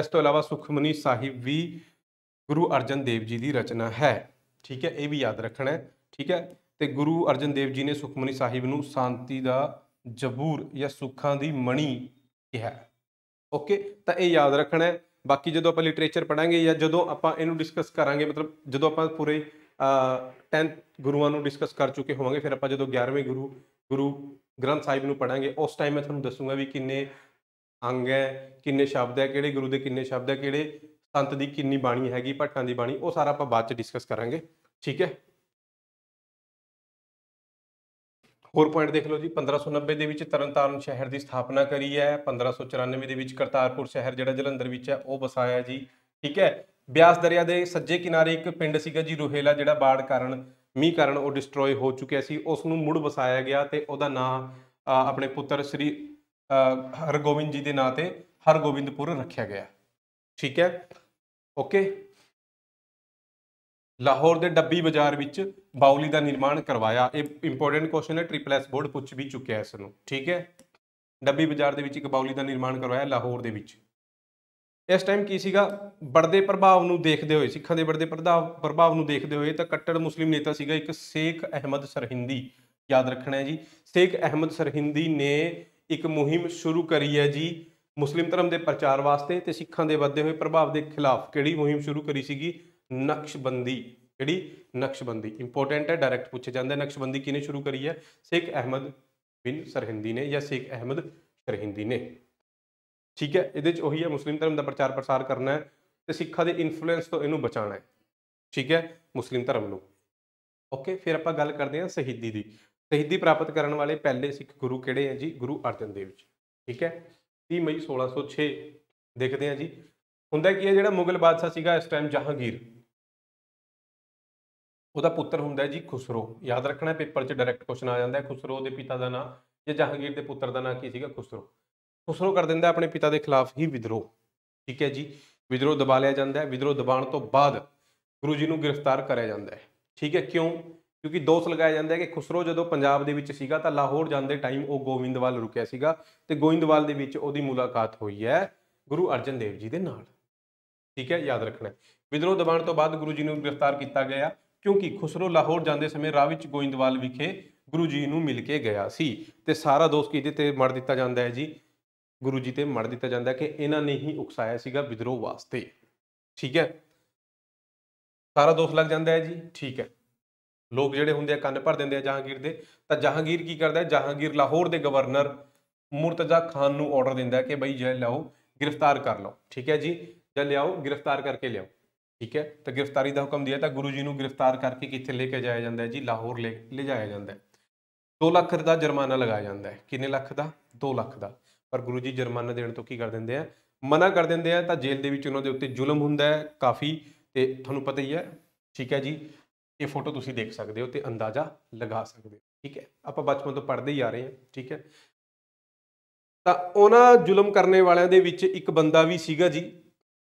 ਇਸ ਤੋਂ ਇਲਾਵਾ ਸੁਖਮਨੀ ਸਾਹਿਬ ਵੀ ਗੁਰੂ ਅਰਜਨ ਦੇਵ ਜੀ ਦੀ ਰਚਨਾ ਹੈ ਠੀਕ ਹੈ ਇਹ ਵੀ ਯਾਦ ਰੱਖਣਾ ਹੈ ਠੀਕ ਹੈ ਤੇ ਗੁਰੂ ਅਰਜਨ ਦੇਵ ਜੀ ਨੇ ਸੁਖਮਨੀ ਸਾਹਿਬ ਨੂੰ ਸ਼ਾਂਤੀ ਦਾ ਜਬੂਰ ਜਾਂ ਸੁੱਖਾਂ ਦੀ ਮਣੀ ਕਿਹਾ ਓਕੇ ਤਾਂ ਇਹ ਯਾਦ ਰੱਖਣਾ ਹੈ ਬਾਕੀ ਜਦੋਂ ਆਪਾਂ ਲਿਟਰੇਚਰ ਪੜਾਂਗੇ ਜਾਂ ਜਦੋਂ ਆਪਾਂ ਇਹਨੂੰ ਡਿਸਕਸ ਕਰਾਂਗੇ ਮਤਲਬ ਜਦੋਂ ਆਪਾਂ ਪੂਰੇ 10th ਗੁਰੂਆਂ ਨੂੰ ਡਿਸਕਸ ਕਰ ਚੁੱਕੇ ਹੋਵਾਂਗੇ ਫਿਰ ਆਪਾਂ ਜਦੋਂ 11ਵੇਂ ਗੁਰੂ ਗੁਰੂ ਗ੍ਰੰਥ ਸਾਹਿਬ ਨੂੰ ਪੜਾਂਗੇ ਉਸ ਟਾਈਮ ਮੈਂ ਤੁਹਾਨੂੰ ਦੱਸੂਗਾ ਵੀ ਕਿੰਨੇ ਅੰਗ ਹੈ ਕਿੰਨੇ ਸ਼ਬਦ ਹੈ ਕਿਹੜੇ ਗੁਰੂ ਦੇ ਕਿੰਨੇ ਸ਼ਬਦ ਹੈ ਕਿਹੜੇ ਸੰਤ ਦੀ ਕਿੰਨੀ ਬਾਣੀ ਹੈਗੀ ਭੱਟਾਂ ਦੀ ਬਾਣੀ ਉਹ ਸਾਰਾ ਆਪਾਂ ਬਾਅਦ ਚ ਡਿਸਕਸ ਕਰਾਂਗੇ ਠੀਕ ਹੈ ਹੋਰ ਪੁਆਇੰਟ ਦੇਖ ਲਓ ਜੀ 1590 ਦੇ ਵਿੱਚ ਤਰਨਤਾਰਨ ਸ਼ਹਿਰ ਦੀ ਸਥਾਪਨਾ ਕਰੀ ਹੈ 1594 ਦੇ ਵਿੱਚ ਕਰਤਾਰਪੁਰ ਸ਼ਹਿਰ ਜਿਹੜਾ ਜਲੰਧਰ ਵਿੱਚ ਹੈ ਉਹ ਵਸਾਇਆ ਜੀ ਠੀਕ ਹੈ ਬਿਆਸ ਦਰਿਆ ਦੇ ਸੱਜੇ ਕਿਨਾਰੇ ਇੱਕ ਪਿੰਡ ਸੀਗਾ ਜੀ ਰੋਹੇਲਾ ਜਿਹੜਾ ਬਾੜ ਕਾਰਨ ਮੀਂਹ ਕਾਰਨ ਉਹ ਡਿਸਟਰੋਏ ਹੋ ਚੁੱਕਿਆ ਸੀ ਉਸ ਨੂੰ ਮੁੜ ਵਸਾਇਆ ਗਿਆ ਤੇ ਉਹਦਾ ਨਾਮ ਆਪਣੇ ਪੁੱਤਰ ਸ੍ਰੀ ਹਰਗੋਬਿੰਦ ਜੀ ਦੇ ਨਾਂ ਤੇ ਹਰਗੋਬਿੰਦਪੁਰ ਰੱਖਿਆ ਗਿਆ ਠੀਕ ਹੈ ਓਕੇ ਲਾਹੌਰ ਦੇ ਡੱਬੀ ਬਾਜ਼ਾਰ ਵਿੱਚ ਬਾਉਲੀ ਦਾ ਨਿਰਮਾਣ ਕਰਵਾਇਆ ਇਹ ਇੰਪੋਰਟੈਂਟ ਕੁਐਸਚਨ ਹੈ ਟ੍ਰਿਪਲ ਐਸ ਬੋਰਡ ਪੁੱਛ ਵੀ ਚੁੱਕਿਆ ਇਸ ਨੂੰ ਠੀਕ ਹੈ ਡੱਬੀ ਬਾਜ਼ਾਰ ਦੇ ਵਿੱਚ ਇੱਕ ਬਾਉਲੀ ਦਾ ਨਿਰਮਾਣ ਕਰਵਾਇਆ ਲਾਹੌਰ ਦੇ ਵਿੱਚ ਇਸ ਟਾਈਮ ਕੀ ਸੀਗਾ ਬੜਦੇ ਪ੍ਰਭਾਵ ਨੂੰ ਦੇਖਦੇ ਹੋਏ ਸਿੱਖਾਂ ਦੇ ਬੜਦੇ ਪ੍ਰਭਾਵ ਪ੍ਰਭਾਵ ਨੂੰ ਦੇਖਦੇ ਹੋਏ ਤਾਂ ਕੱਟੜ ਮੁਸਲਿਮ ਨੇਤਾ ਸੀਗਾ ਇੱਕ ਸ਼ੇਖ ਅਹਿਮਦ ਸਰਹਿੰਦੀ ਯਾਦ ਰੱਖਣਾ ਹੈ ਜੀ ਸ਼ੇਖ ਅਹਿਮਦ ਸਰਹਿੰਦੀ ਨੇ ਇੱਕ ਮੁਹਿੰਮ ਸ਼ੁਰੂ ਕਰੀ ਹੈ ਜੀ ਮੁਸਲਿਮ ਧਰਮ ਦੇ ਪ੍ਰਚਾਰ ਵਾਸਤੇ ਤੇ ਸਿੱਖਾਂ ਦੇ ਵੱਧਦੇ ਹੋਏ ਪ੍ਰਭਾਵ ਦੇ ਖਿਲਾਫ ਕਿਹੜੀ ਮੁਹਿੰਮ ਸ਼ੁਰੂ ਕਰੀ ਸੀਗੀ ਨਕਸ਼ਬੰਦੀ ਜਿਹੜੀ ਨਕਸ਼ਬੰਦੀ ਇੰਪੋਰਟੈਂਟ ਹੈ ਡਾਇਰੈਕਟ ਪੁੱਛੇ ਜਾਂਦੇ ਨਕਸ਼ਬੰਦੀ ਕਿਨੇ ਸ਼ੁਰੂ ਕਰੀ ਹੈ ਸ਼ੇਖ ਅਹਿਮਦ ਬਿਨ ਸਰਹਿੰਦੀ ਨੇ ਜਾਂ ਸ਼ੇਖ ਅਹਿਮਦ ਸਰਹਿੰਦੀ ਨੇ ਠੀਕ ਹੈ ਇਹਦੇ ਚ ਉਹੀ ਹੈ ਮੁਸਲਿਮ ਧਰਮ ਦਾ ਪ੍ਰਚਾਰ ਪ੍ਰਸਾਰ ਕਰਨਾ ਤੇ ਸਿੱਖਾਂ ਦੇ ਇਨਫਲੂਐਂਸ ਤੋਂ ਇਹਨੂੰ ਬਚਾਉਣਾ ਹੈ ਠੀਕ ਹੈ ਮੁਸਲਿਮ ਧਰਮ ਨੂੰ ਓਕੇ ਫਿਰ ਆਪਾਂ ਗੱਲ ਕਰਦੇ ਹਾਂ ਸ਼ਹੀਦੀ ਦੀ ਸ਼ਹੀਦੀ ਪ੍ਰਾਪਤ ਕਰਨ ਵਾਲੇ ਪਹਿਲੇ ਸਿੱਖ ਗੁਰੂ ਕਿਹੜੇ ਹੈ ਜੀ ਗੁਰੂ ਅਰਜਨ ਦੇਵ ਜੀ ਠੀਕ ਹੈ 30 ਮਈ 1606 ਦੇਖਦੇ ਹਾਂ ਜੀ ਹੁੰਦਾ ਕੀ ਹੈ ਜਿਹੜਾ ਮੁਗਲ ਬਾਦਸ਼ਾਹ ਸੀਗਾ ਇਸ ਟਾਈਮ ਜਹਾਂਗੀਰ ਉਹਦਾ ਪੁੱਤਰ ਹੁੰਦਾ ਜੀ ਖੁਸਰੋ ਯਾਦ ਰੱਖਣਾ ਪੇਪਰ 'ਚ ਡਾਇਰੈਕਟ ਕੁਐਸਚਨ ਆ ਜਾਂਦਾ ਹੈ ਖੁਸਰੋ ਦੇ ਪਿਤਾ ਦਾ ਨਾਮ ਜਾਂ ਜਹਾਂਗੀਰ ਦੇ ਪੁੱਤਰ ਦਾ ਨਾਮ ਕੀ ਸੀਗਾ ਖੁਸਰੋ ਖੁਸਰੋ ਕਰ ਦਿੰਦਾ ਆਪਣੇ ਪਿਤਾ ਦੇ ਖਿਲਾਫ ਹੀ ਵਿਦਰੋਹ ਠੀਕ ਹੈ ਜੀ ਵਿਦਰੋਹ ਦਬਾ ਲਿਆ ਜਾਂਦਾ ਹੈ ਵਿਦਰੋਹ ਦਬਾਉਣ ਤੋਂ ਬਾਅਦ ਗੁਰੂ ਜੀ ਨੂੰ ਗ੍ਰਿਫਤਾਰ ਕਰਿਆ ਜਾਂਦਾ ਹੈ ਠੀਕ ਹੈ ਕਿਉਂ ਕਿਉਂਕਿ ਦੋਸ਼ ਲਗਾਇਆ ਜਾਂਦਾ ਹੈ ਕਿ ਖੁਸਰੋ ਜਦੋਂ ਪੰਜਾਬ ਦੇ ਵਿੱਚ ਸੀਗਾ ਤਾਂ ਲਾਹੌਰ ਜਾਂਦੇ ਟਾਈਮ ਉਹ ਗੋਵਿੰਦਵਾਲ ਰੁਕਿਆ ਸੀਗਾ ਤੇ ਗੋਵਿੰਦਵਾਲ ਦੇ ਵਿੱਚ ਉਹਦੀ ਮੁਲਾਕਾਤ ਹੋਈ ਹੈ ਗੁਰੂ ਅਰਜਨ ਦੇਵ ਜੀ ਦੇ ਨਾਲ ਠੀਕ ਹੈ ਯਾਦ ਰੱਖਣਾ ਵਿਦਰੋਹ ਦਬਾਉਣ ਤੋਂ ਬਾਅਦ ਗੁਰੂ ਜੀ ਨੂੰ ਗ੍ਰਿਫਤਾਰ ਕੀਤਾ ਗਿਆ ਕਿਉਂਕਿ ਖੁਸਰੋ ਲਾਹੌਰ ਜਾਂਦੇ ਸਮੇਂ ਰਾਹ ਵਿੱਚ ਗੋਇੰਦਵਾਲ ਵਿਖੇ ਗੁਰੂ ਜੀ ਨੂੰ ਮਿਲ ਕੇ ਗਿਆ ਸੀ ਤੇ ਸਾਰਾ ਦੋਸ਼ ਕੀਤੇ ਤੇ ਮੜ ਦਿੱਤਾ ਜਾਂਦਾ ਹੈ ਜੀ ਗੁਰੂ ਜੀ ਤੇ ਮੜ ਦਿੱਤਾ ਜਾਂਦਾ ਕਿ ਇਹਨਾਂ ਨੇ ਹੀ ਉਕਸਾਇਆ ਸੀਗਾ ਵਿਦਰੋਹ ਵਾਸਤੇ ਠੀਕ ਹੈ ਸਾਰਾ ਦੋਸ਼ ਲੱਗ ਜਾਂਦਾ ਹੈ ਜੀ ਠੀਕ ਹੈ ਲੋਕ ਜਿਹੜੇ ਹੁੰਦੇ ਆ ਕੰਨ ਭਰ ਦਿੰਦੇ ਆ ਜਹਾਂਗੀਰ ਦੇ ਤਾਂ ਜਹਾਂਗੀਰ ਕੀ ਕਰਦਾ ਹੈ ਜਹਾਂਗੀਰ ਲਾਹੌਰ ਦੇ ਗਵਰਨਰ ਮੁਰਤਜ਼ਾ ਖਾਨ ਨੂੰ ਆਰਡਰ ਦਿੰਦਾ ਹੈ ਕਿ ਬਈ ਜੇ ਲਾਓ ਗ੍ਰਿਫਤਾਰ ਕਰ ਲਓ ਠੀਕ ਹੈ ਜੀ ਜੇ ਲਿਆਓ ਗ੍ਰਿਫਤਾਰ ਕਰਕੇ ਲਿਆਓ ਠੀਕ ਹੈ ਤਾਂ ਗ੍ਰਿਫਤਾਰੀ ਦਾ ਹੁਕਮ ਦਿਆ ਤਾਂ ਗੁਰੂ ਜੀ ਨੂੰ ਗ੍ਰਿਫਤਾਰ ਕਰਕੇ ਕਿੱਥੇ ਲੈ ਕੇ ਜਾਇਆ ਜਾਂਦਾ ਜੀ ਲਾਹੌਰ ਲੈ ਜਾਇਆ ਜਾਂਦਾ 2 ਲੱਖ ਦਾ ਜੁਰਮਾਨਾ ਲਗਾਇਆ ਜਾਂਦਾ ਹੈ ਕਿੰਨੇ ਲੱਖ ਦਾ 2 ਲੱਖ ਦਾ ਪਰ ਗੁਰੂ ਜੀ ਜੁਰਮਾਨਾ ਦੇਣ ਤੋਂ ਕੀ ਕਰ ਦਿੰਦੇ ਆ ਮਨਾ ਕਰ ਦਿੰਦੇ ਆ ਤਾਂ ਜੇਲ੍ਹ ਦੇ ਵਿੱਚ ਉਹਨਾਂ ਦੇ ਉੱਤੇ ਜ਼ੁਲਮ ਹੁੰਦਾ ਹੈ ਕਾਫੀ ਤੇ ਤੁਹਾਨੂੰ ਪਤਾ ਹੀ ਹੈ ਠੀਕ ਹੈ ਜੀ ਇਹ ਫੋਟੋ ਤੁਸੀਂ ਦੇਖ ਸਕਦੇ ਹੋ ਤੇ ਅੰਦਾਜ਼ਾ ਲਗਾ ਸਕਦੇ ਹੋ ਠੀਕ ਹੈ ਆਪਾਂ ਬਚਪਨ ਤੋਂ ਪੜ੍ਹਦੇ ਹੀ ਆ ਰਹੇ ਹਾਂ ਠੀਕ ਹੈ ਤਾਂ ਉਹਨਾਂ ਜ਼ੁਲਮ ਕਰਨੇ ਵਾਲਿਆਂ ਦੇ ਵਿੱਚ ਇੱਕ ਬੰਦਾ ਵੀ ਸੀਗਾ ਜੀ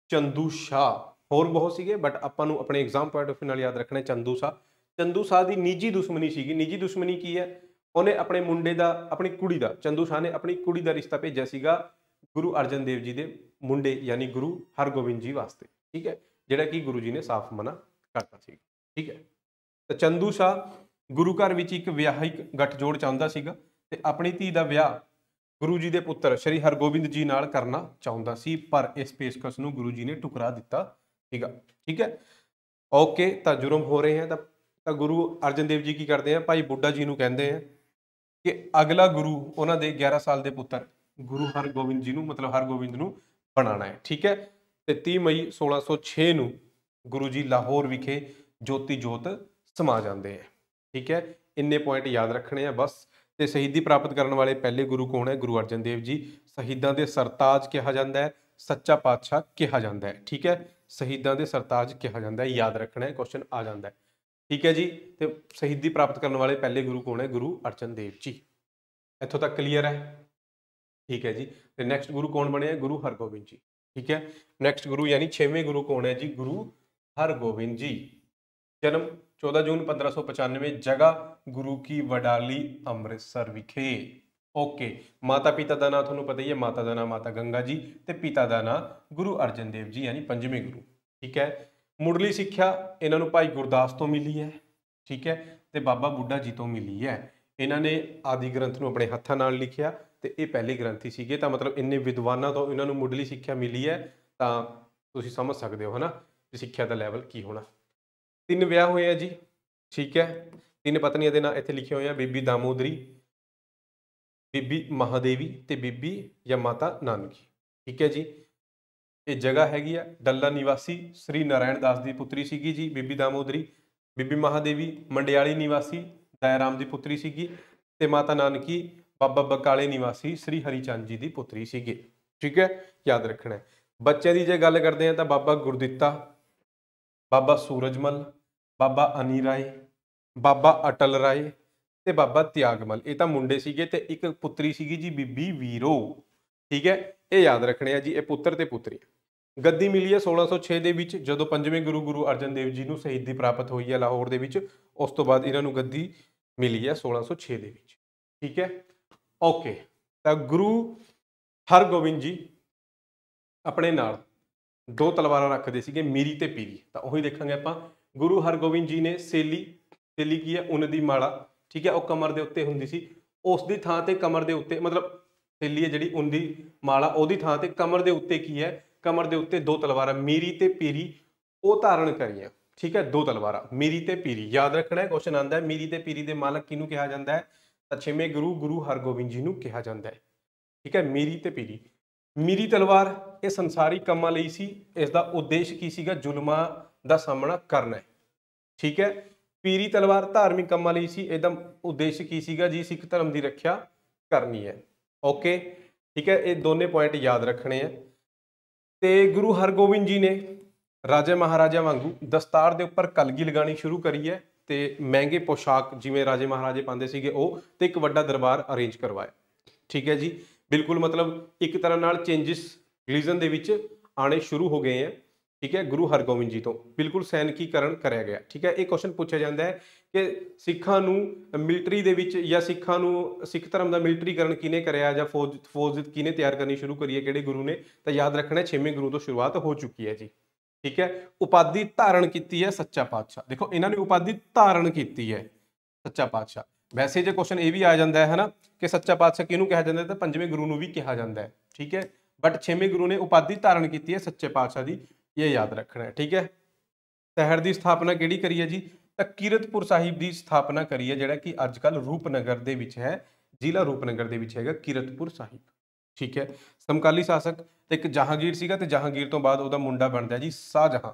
ਚੰਦੂ ਸ਼ਾਹ ਹੋਰ ਬਹੁਤ ਸੀਗੇ ਬਟ ਆਪਾਂ ਨੂੰ ਆਪਣੇ ਐਗਜ਼ਾਮ ਪੁਆਇੰਟ ਆਫ ਨਾਲ ਯਾਦ ਰੱਖਣਾ ਚੰਦੂ ਸਾਹ ਚੰਦੂ ਸਾਹ ਦੀ ਨਿੱਜੀ ਦੁਸ਼ਮਣੀ ਸੀਗੀ ਨਿੱਜੀ ਦੁਸ਼ਮਣੀ ਕੀ ਹੈ ਉਹਨੇ ਆਪਣੇ ਮੁੰਡੇ ਦਾ ਆਪਣੀ ਕੁੜੀ ਦਾ ਚੰਦੂ ਸਾਹ ਨੇ ਆਪਣੀ ਕੁੜੀ ਦਾ ਰਿਸ਼ਤਾ ਭੇਜਿਆ ਸੀਗਾ ਗੁਰੂ ਅਰਜਨ ਦੇਵ ਜੀ ਦੇ ਮੁੰਡੇ ਯਾਨੀ ਗੁਰੂ ਹਰਗੋਬਿੰਦ ਜੀ ਵਾਸਤੇ ਠੀਕ ਹੈ ਜਿਹੜਾ ਕਿ ਗੁਰੂ ਜੀ ਨੇ ਸਾਫ਼ ਮਨਾ ਕਰਤਾ ਸੀ ਠੀਕ ਹੈ ਤਾਂ ਚੰਦੂ ਸਾਹ ਗੁਰੂ ਘਰ ਵਿੱਚ ਇੱਕ ਵਿਆਹਿਕ ਗੱਠਜੋੜ ਚਾਹੁੰਦਾ ਸੀਗਾ ਤੇ ਆਪਣੀ ਧੀ ਦਾ ਵਿਆਹ ਗੁਰੂ ਜੀ ਦੇ ਪੁੱਤਰ ਸ਼੍ਰੀ ਹਰਗੋਬਿੰਦ ਜੀ ਨਾਲ ਕਰਨਾ ਚਾਹੁੰਦਾ ਸੀ ਪਰ ਇਸ ਪੇਸ਼ਕਸ਼ ਨੂੰ ਗੁਰੂ ਜੀ ਨੇ ਟੁਕਰਾ ਦਿੱਤਾ ਠੀਕ ਆ ਠੀਕ ਹੈ ਓਕੇ ਤਾਂ ਜੁਰਮ ਹੋ ਰਹੇ ਹੈ ਤਾਂ ਤਾਂ ਗੁਰੂ ਅਰਜਨ ਦੇਵ ਜੀ ਕੀ ਕਰਦੇ ਆ ਭਾਈ ਬੁੱਢਾ ਜੀ ਨੂੰ ਕਹਿੰਦੇ ਆ ਕਿ ਅਗਲਾ ਗੁਰੂ ਉਹਨਾਂ ਦੇ 11 ਸਾਲ ਦੇ ਪੁੱਤਰ ਗੁਰੂ ਹਰਗੋਬਿੰਦ ਜੀ ਨੂੰ ਮਤਲਬ ਹਰਗੋਬਿੰਦ ਨੂੰ ਬਣਾਣਾ ਹੈ ਠੀਕ ਹੈ ਤੇ 30 ਮਈ 1606 ਨੂੰ ਗੁਰੂ ਜੀ ਲਾਹੌਰ ਵਿਖੇ ਜੋਤੀ ਜੋਤ ਸਮਾ ਜਾਂਦੇ ਆ ਠੀਕ ਹੈ ਇੰਨੇ ਪੁਆਇੰਟ ਯਾਦ ਰੱਖਣੇ ਆ ਬਸ ਤੇ ਸ਼ਹੀਦੀ ਪ੍ਰਾਪਤ ਕਰਨ ਵਾਲੇ ਪਹਿਲੇ ਗੁਰੂ ਕੌਣ ਹੈ ਗੁਰੂ ਅਰਜਨ ਦੇਵ ਜੀ ਸ਼ਹੀਦਾਂ ਦੇ ਸਰਤਾਜ ਕਿਹਾ ਜਾਂਦਾ ਹੈ ਸੱਚਾ ਪਾਤਸ਼ਾਹ ਕਿਹਾ ਜਾਂਦਾ ਹੈ ਠੀਕ ਹੈ ਸ਼ਹੀਦਾਂ ਦੇ ਸਰਤਾਜ ਕਿਹਾ ਜਾਂਦਾ ਹੈ ਯਾਦ ਰੱਖਣਾ ਹੈ ਕੁਐਸਚਨ ਆ ਜਾਂਦਾ ਹੈ ਠੀਕ ਹੈ ਜੀ ਤੇ ਸ਼ਹੀਦੀ ਪ੍ਰਾਪਤ ਕਰਨ ਵਾਲੇ ਪਹਿਲੇ ਗੁਰੂ ਕੌਣ ਹੈ ਗੁਰੂ ਅਰਜਨ ਦੇਵ ਜੀ ਇੱਥੋਂ ਤੱਕ ਕਲੀਅਰ ਹੈ ਠੀਕ ਹੈ ਜੀ ਤੇ ਨੈਕਸਟ ਗੁਰੂ ਕੌਣ ਬਣੇ ਗੁਰੂ ਹਰਗੋਬਿੰਦ ਜੀ ਠੀਕ ਹੈ ਨੈਕਸਟ ਗੁਰੂ ਯਾਨੀ 6ਵੇਂ ਗੁਰੂ ਕੌਣ ਹੈ ਜੀ ਗੁਰੂ ਹਰਗੋਬਿੰਦ ਜੀ ਜਨਮ 14 ਜੂਨ 1595 ਜਗਾ ਗੁਰੂ ਕੀ ਵਡਾਲੀ ਅੰਮ੍ਰਿਤਸਰ ਵਿਖੇ ਓਕੇ ਮਾਤਾ ਪਿਤਾ ਦਾ ਨਾਮ ਤੁਹਾਨੂੰ ਪਤਾ ਹੀ ਹੈ ਮਾਤਾ ਦਾ ਨਾਮ ਮਾਤਾ ਗੰਗਾ ਜੀ ਤੇ ਪਿਤਾ ਦਾ ਨਾਮ ਗੁਰੂ ਅਰਜਨ ਦੇਵ ਜੀ ਯਾਨੀ ਪੰਜਵੇਂ ਗੁਰੂ ਠੀਕ ਹੈ ਮੁੱਢਲੀ ਸਿੱਖਿਆ ਇਹਨਾਂ ਨੂੰ ਭਾਈ ਗੁਰਦਾਸ ਤੋਂ ਮਿਲੀ ਹੈ ਠੀਕ ਹੈ ਤੇ ਬਾਬਾ ਬੁੱਢਾ ਜੀ ਤੋਂ ਮਿਲੀ ਹੈ ਇਹਨਾਂ ਨੇ ਆਦੀ ਗ੍ਰੰਥ ਨੂੰ ਆਪਣੇ ਹੱਥਾਂ ਨਾਲ ਲਿਖਿਆ ਤੇ ਇਹ ਪਹਿਲੇ ਗ੍ਰੰਥੀ ਸੀਗੇ ਤਾਂ ਮਤਲਬ ਇੰਨੇ ਵਿਦਵਾਨਾਂ ਤੋਂ ਇਹਨਾਂ ਨੂੰ ਮੁੱਢਲੀ ਸਿੱਖਿਆ ਮਿਲੀ ਹੈ ਤਾਂ ਤੁਸੀਂ ਸਮਝ ਸਕਦੇ ਹੋ ਹਨਾ ਕਿ ਸਿੱਖਿਆ ਦਾ ਲੈਵਲ ਕੀ ਹੋਣਾ ਤਿੰਨ ਵਿਆਹ ਹੋਏ ਆ ਜੀ ਠੀਕ ਹੈ ਤਿੰਨ ਪਤਨੀਆਂ ਦੇ ਨਾਂ ਇੱਥੇ ਲਿਖੇ ਹੋਏ ਆ ਬੀਬੀ ਦਾਮੋਦਰੀ ਬੀਬੀ ਮਹਾਦੇਵੀ ਤੇ ਬੀਬੀ ਜਾਂ ਮਾਤਾ ਨਾਨਕੀ ਠੀਕ ਹੈ ਜੀ ਇਹ ਜਗ੍ਹਾ ਹੈਗੀ ਆ ਡੱਲਾ ਨਿਵਾਸੀ ਸ੍ਰੀ ਨਾਰਾਇਣ ਦਾਸ ਦੀ ਪੁੱਤਰੀ ਸੀਗੀ ਜੀ ਬੀਬੀ ਦਾਮੋਦਰੀ ਬੀਬੀ ਮਹਾਦੇਵੀ ਮੰਡਿਆਲੀ ਨਿਵਾਸੀ ਦਇਆਰਾਮ ਦੀ ਪੁੱਤਰੀ ਸੀਗੀ ਤੇ ਮਾਤਾ ਨਾਨਕੀ ਬਾਬਾ ਬਕਾਲੇ ਨਿਵਾਸੀ ਸ੍ਰੀ ਹਰੀਚੰਦ ਜੀ ਦੀ ਪੁੱਤਰੀ ਸੀਗੀ ਠੀਕ ਹੈ ਯਾਦ ਰੱਖਣਾ ਬੱਚੇ ਬੱਚਿਆਂ ਦੀ ਜੇ ਗੱਲ ਕਰਦੇ ਆ ਤਾਂ ਬਾਬਾ ਗੁਰਦਿੱਤਾ ਬਾਬਾ ਸੂਰਜਮਲ ਬਾਬਾ ਅਨੀ ਰਾਏ ਬਾਬਾ ਅਟਲ ਰਾਏ ਤੇ ਬਾਬਾ ਤਿਆਗਮਲ ਇਹ ਤਾਂ ਮੁੰਡੇ ਸੀਗੇ ਤੇ ਇੱਕ ਪੁੱਤਰੀ ਸੀਗੀ ਜੀ ਬੀਬੀ ਵੀਰੋ ਠੀਕ ਹੈ ਇਹ ਯਾਦ ਰੱਖਣੇ ਆ ਜੀ ਇਹ ਪੁੱਤਰ ਤੇ ਪੁੱਤਰੀ ਗੱਦੀ ਮਿਲੀ ਹੈ 1606 ਦੇ ਵਿੱਚ ਜਦੋਂ ਪੰਜਵੇਂ ਗੁਰੂ ਗੁਰੂ ਅਰਜਨ ਦੇਵ ਜੀ ਨੂੰ ਸ਼ਹੀਦੀ ਪ੍ਰਾਪਤ ਹੋਈ ਹੈ ਲਾਹੌਰ ਦੇ ਵਿੱਚ ਉਸ ਤੋਂ ਬਾਅਦ ਇਹਨਾਂ ਨੂੰ ਗੱਦੀ ਮਿਲੀ ਹੈ 1606 ਦੇ ਵਿੱਚ ਠੀਕ ਹੈ ਓਕੇ ਤਾਂ ਗੁਰੂ ਹਰਗੋਬਿੰਦ ਜੀ ਆਪਣੇ ਨਾਲ ਦੋ ਤਲਵਾਰਾਂ ਰੱਖਦੇ ਸੀਗੇ ਮੀਰੀ ਤੇ ਪੀਰੀ ਤਾਂ ਉਹੀ ਦੇਖਾਂਗੇ ਆਪਾਂ ਗੁਰੂ ਹਰਗੋਬਿੰਦ ਜੀ ਨੇ ਸੇਲੀ ਸੇਲੀ ਕੀ ਹੈ ਉਹਨਾਂ ਦੀ ਮਾਲਾ ਠੀਕ ਹੈ ਉਹ ਕਮਰ ਦੇ ਉੱਤੇ ਹੁੰਦੀ ਸੀ ਉਸ ਦੀ ਥਾਂ ਤੇ ਕਮਰ ਦੇ ਉੱਤੇ ਮਤਲਬ ਥੈਲੀ ਹੈ ਜਿਹੜੀ ਉਹਦੀ ਮਾਲਾ ਉਹਦੀ ਥਾਂ ਤੇ ਕਮਰ ਦੇ ਉੱਤੇ ਕੀ ਹੈ ਕਮਰ ਦੇ ਉੱਤੇ ਦੋ ਤਲਵਾਰਾਂ ਮੀਰੀ ਤੇ ਪੀਰੀ ਉਹ ਧਾਰਨ ਕਰੀਆਂ ਠੀਕ ਹੈ ਦੋ ਤਲਵਾਰਾਂ ਮੀਰੀ ਤੇ ਪੀਰੀ ਯਾਦ ਰੱਖਣਾ ਹੈ ਕੁਐਸਚਨ ਆਂਦਾ ਹੈ ਮੀਰੀ ਤੇ ਪੀਰੀ ਦੇ ਮਾਲਕ ਕਿਹਨੂੰ ਕਿਹਾ ਜਾਂਦਾ ਹੈ ਤਾਂ ਛੇਵੇਂ ਗੁਰੂ ਗੁਰੂ ਹਰਗੋਬਿੰਦ ਜੀ ਨੂੰ ਕਿਹਾ ਜਾਂਦਾ ਹੈ ਠੀਕ ਹੈ ਮੀਰੀ ਤੇ ਪੀਰੀ ਮੀਰੀ ਤਲਵਾਰ ਇਹ ਸੰਸਾਰੀ ਕੰਮਾਂ ਲਈ ਸੀ ਇਸ ਦਾ ਉਦੇਸ਼ ਕੀ ਸੀਗਾ ਜ਼ੁਲਮਾਂ ਦਾ ਸਾਹਮਣਾ ਕਰਨਾ ਹੈ ਠੀਕ ਹੈ ਪੀਰੀ ਤਲਵਾਰ ਧਾਰਮਿਕ ਕੰਮਾਂ ਲਈ ਸੀ ਇਹਦਾ ਉਦੇਸ਼ ਕੀ ਸੀਗਾ ਜੀ ਸਿੱਖ ਧਰਮ ਦੀ ਰੱਖਿਆ ਕਰਨੀ ਹੈ ਓਕੇ ਠੀਕ ਹੈ ਇਹ ਦੋਨੇ ਪੁਆਇੰਟ ਯਾਦ ਰੱਖਣੇ ਆ ਤੇ ਗੁਰੂ ਹਰਗੋਬਿੰਦ ਜੀ ਨੇ ਰਾਜੇ ਮਹਾਰਾਜਾ ਵਾਂਗੂ ਦਸਤਾਰ ਦੇ ਉੱਪਰ ਕਲਗੀ ਲਗਾਣੀ ਸ਼ੁਰੂ ਕਰੀ ਹੈ ਤੇ ਮਹਿੰਗੇ ਪੋਸ਼ਾਕ ਜਿਵੇਂ ਰਾਜੇ ਮਹਾਰਾਜੇ ਪਾਉਂਦੇ ਸੀਗੇ ਉਹ ਤੇ ਇੱਕ ਵੱਡਾ ਦਰਬਾਰ ਅਰੇਂਜ ਕਰਵਾਇਆ ਠੀਕ ਹੈ ਜੀ ਬਿਲਕੁਲ ਮਤਲਬ ਇੱਕ ਤਰ੍ਹਾਂ ਨਾਲ ਚੇਂਜਸ ਰਿਲੀਜਨ ਦੇ ਵਿੱਚ ਆਣੇ ਸ਼ੁਰੂ ਹੋ ਗਏ ਆ ਠੀਕ ਹੈ ਗੁਰੂ ਹਰਗੋਬਿੰਦ ਜੀ ਤੋਂ ਬਿਲਕੁਲ ਸੈਨਿਕੀਕਰਨ ਕਰਿਆ ਗਿਆ ਠੀਕ ਹੈ ਇਹ ਕੁਐਸਚਨ ਪੁੱਛਿਆ ਜਾਂਦਾ ਹੈ ਕਿ ਸਿੱਖਾਂ ਨੂੰ ਮਿਲਟਰੀ ਦੇ ਵਿੱਚ ਜਾਂ ਸਿੱਖਾਂ ਨੂੰ ਸਿੱਖ ਧਰਮ ਦਾ ਮਿਲਟਰੀਕਰਨ ਕਿਨੇ ਕਰਿਆ ਜਾਂ ਫੌਜ ਫੌਜ ਕਿਨੇ ਤਿਆਰ ਕਰਨੀ ਸ਼ੁਰੂ ਕਰੀ ਹੈ ਕਿਹੜੇ ਗੁਰੂ ਨੇ ਤਾਂ ਯਾਦ ਰੱਖਣਾ 6ਵੇਂ ਗੁਰੂ ਤੋਂ ਸ਼ੁਰੂਆਤ ਹੋ ਚੁੱਕੀ ਹੈ ਜੀ ਠੀਕ ਹੈ ਉਪਾਧੀ ਧਾਰਨ ਕੀਤੀ ਹੈ ਸੱਚਾ ਪਾਤਸ਼ਾਹ ਦੇਖੋ ਇਹਨਾਂ ਨੇ ਉਪਾਧੀ ਧਾਰਨ ਕੀਤੀ ਹੈ ਸੱਚਾ ਪਾਤਸ਼ਾਹ ਵੈਸੇ ਜੇ ਕੁਐਸਚਨ ਇਹ ਵੀ ਆ ਜਾਂਦਾ ਹੈ ਹਨਾ ਕਿ ਸੱਚਾ ਪਾਤਸ਼ਾਹ ਕਿਹਨੂੰ ਕਿਹਾ ਜਾਂਦਾ ਤਾਂ ਪੰਜਵੇਂ ਗੁਰੂ ਨੂੰ ਵੀ ਕਿਹਾ ਜਾਂਦਾ ਹੈ ਠੀਕ ਹੈ ਬਟ 6ਵੇਂ ਗੁਰੂ ਨੇ ਉਪਾਧੀ ਧਾਰਨ ਕੀਤੀ ਹੈ ਸੱਚੇ ਪਾਤਸ਼ਾਹ ਦੀ ਇਹ ਯਾਦ ਰੱਖਣਾ ਹੈ ਠੀਕ ਹੈ ਸ਼ਹਿਰ ਦੀ ਸਥਾਪਨਾ ਕਿਹੜੀ ਕਰੀ ਹੈ ਜੀ ਤਾਂ ਕੀਰਤਪੁਰ ਸਾਹਿਬ ਦੀ ਸਥਾਪਨਾ ਕਰੀ ਹੈ ਜਿਹੜਾ ਕਿ ਅੱਜ ਕੱਲ ਰੂਪਨਗਰ ਦੇ ਵਿੱਚ ਹੈ ਜ਼ਿਲ੍ਹਾ ਰੂਪਨਗਰ ਦੇ ਵਿੱਚ ਹੈਗਾ ਕੀਰਤਪੁਰ ਸਾਹਿਬ ਠੀਕ ਹੈ ਸਮਕਾਲੀ ਸ਼ਾਸਕ ਤੇ ਇੱਕ ਜਹਾਂਗੀਰ ਸੀਗਾ ਤੇ ਜਹਾਂਗੀਰ ਤੋਂ ਬਾਅਦ ਉਹਦਾ ਮੁੰਡਾ ਬਣਦਾ ਜੀ ਸ਼ਾਹਜਹਾਂ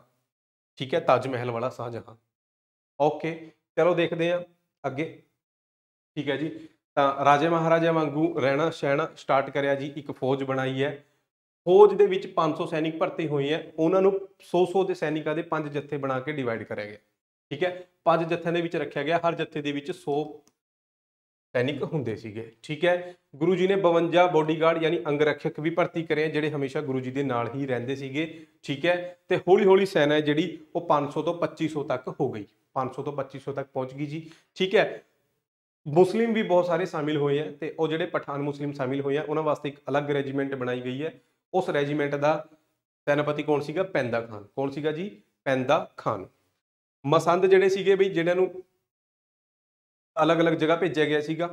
ਠੀਕ ਹੈ ਤਾਜ ਮਹਿਲ ਵਾਲਾ ਸ਼ਾਹਜਹਾਂ ਓਕੇ ਚਲੋ ਦੇਖਦੇ ਆ ਅੱਗੇ ਠੀਕ ਹੈ ਜੀ ਤਾਂ ਰਾਜੇ ਮਹਾਰਾਜਾ ਵਾਂਗੂ ਰਹਿਣਾ ਸਹਿਣਾ ਸਟਾਰਟ ਕਰਿਆ ਜੀ ਇੱਕ ਫੌਜ ਬਣਾਈ ਹੈ ਫੌਜ ਦੇ ਵਿੱਚ 500 ਸੈਨਿਕ ਭਰਤੀ ਹੋਏ ਆ ਉਹਨਾਂ ਨੂੰ 100-100 ਦੇ ਸੈਨਿਕਾਂ ਦੇ ਪੰਜ ਜੱਥੇ ਬਣਾ ਕੇ ਡਿਵਾਈਡ ਕਰਿਆ ਗਿਆ ਠੀਕ ਹੈ ਪੰਜ ਜੱਥਿਆਂ ਦੇ ਵਿੱਚ ਰੱਖਿਆ ਗਿਆ ਹਰ ਜੱਥੇ ਦੇ ਵਿੱਚ 100 ਸੈਨਿਕ ਹੁੰਦੇ ਸੀਗੇ ਠੀਕ ਹੈ ਗੁਰੂ ਜੀ ਨੇ 52 ਬੋਡੀਗਾਰਡ ਯਾਨੀ ਰੱਖਿਅਕ ਵੀ ਭਰਤੀ ਕਰੇ ਜਿਹੜੇ ਹਮੇਸ਼ਾ ਗੁਰੂ ਜੀ ਦੇ ਨਾਲ ਹੀ ਰਹਿੰਦੇ ਸੀਗੇ ਠੀਕ ਹੈ ਤੇ ਹੌਲੀ-ਹੌਲੀ ਸੈਨਾ ਜਿਹੜੀ ਉਹ 500 ਤੋਂ 2500 ਤੱਕ ਹੋ ਗਈ 500 ਤੋਂ 2500 ਤੱਕ ਪਹੁੰਚ ਗਈ ਜੀ ਠੀਕ ਹੈ ਮੁਸਲਿਮ ਵੀ ਬਹੁਤ ਸਾਰੇ ਸ਼ਾਮਿਲ ਹੋਏ ਆ ਤੇ ਉਹ ਜਿਹੜੇ ਪਠਾਨ ਮੁਸਲਿਮ ਸ਼ਾਮਿਲ ਹੋਏ ਆ ਉਹਨਾਂ ਵਾਸਤੇ ਇੱਕ ਅਲੱਗ ਰੈਜੀਮੈਂਟ ਬਣਾਈ ਗਈ ਹੈ ਉਸ ਰੈਜੀਮੈਂਟ ਦਾ ਸੈਨਾਪਤੀ ਕੌਣ ਸੀਗਾ ਪੈਂਦਾ ਖਾਨ ਕੌਣ ਸੀਗਾ ਜੀ ਪੈਂਦਾ ਖਾਨ ਮਸੰਦ ਜਿਹੜੇ ਸੀਗੇ ਵੀ ਜਿਹਨਾਂ ਨੂੰ ਅਲੱਗ-ਅਲੱਗ ਜਗ੍ਹਾ ਭੇਜਿਆ ਗਿਆ ਸੀਗਾ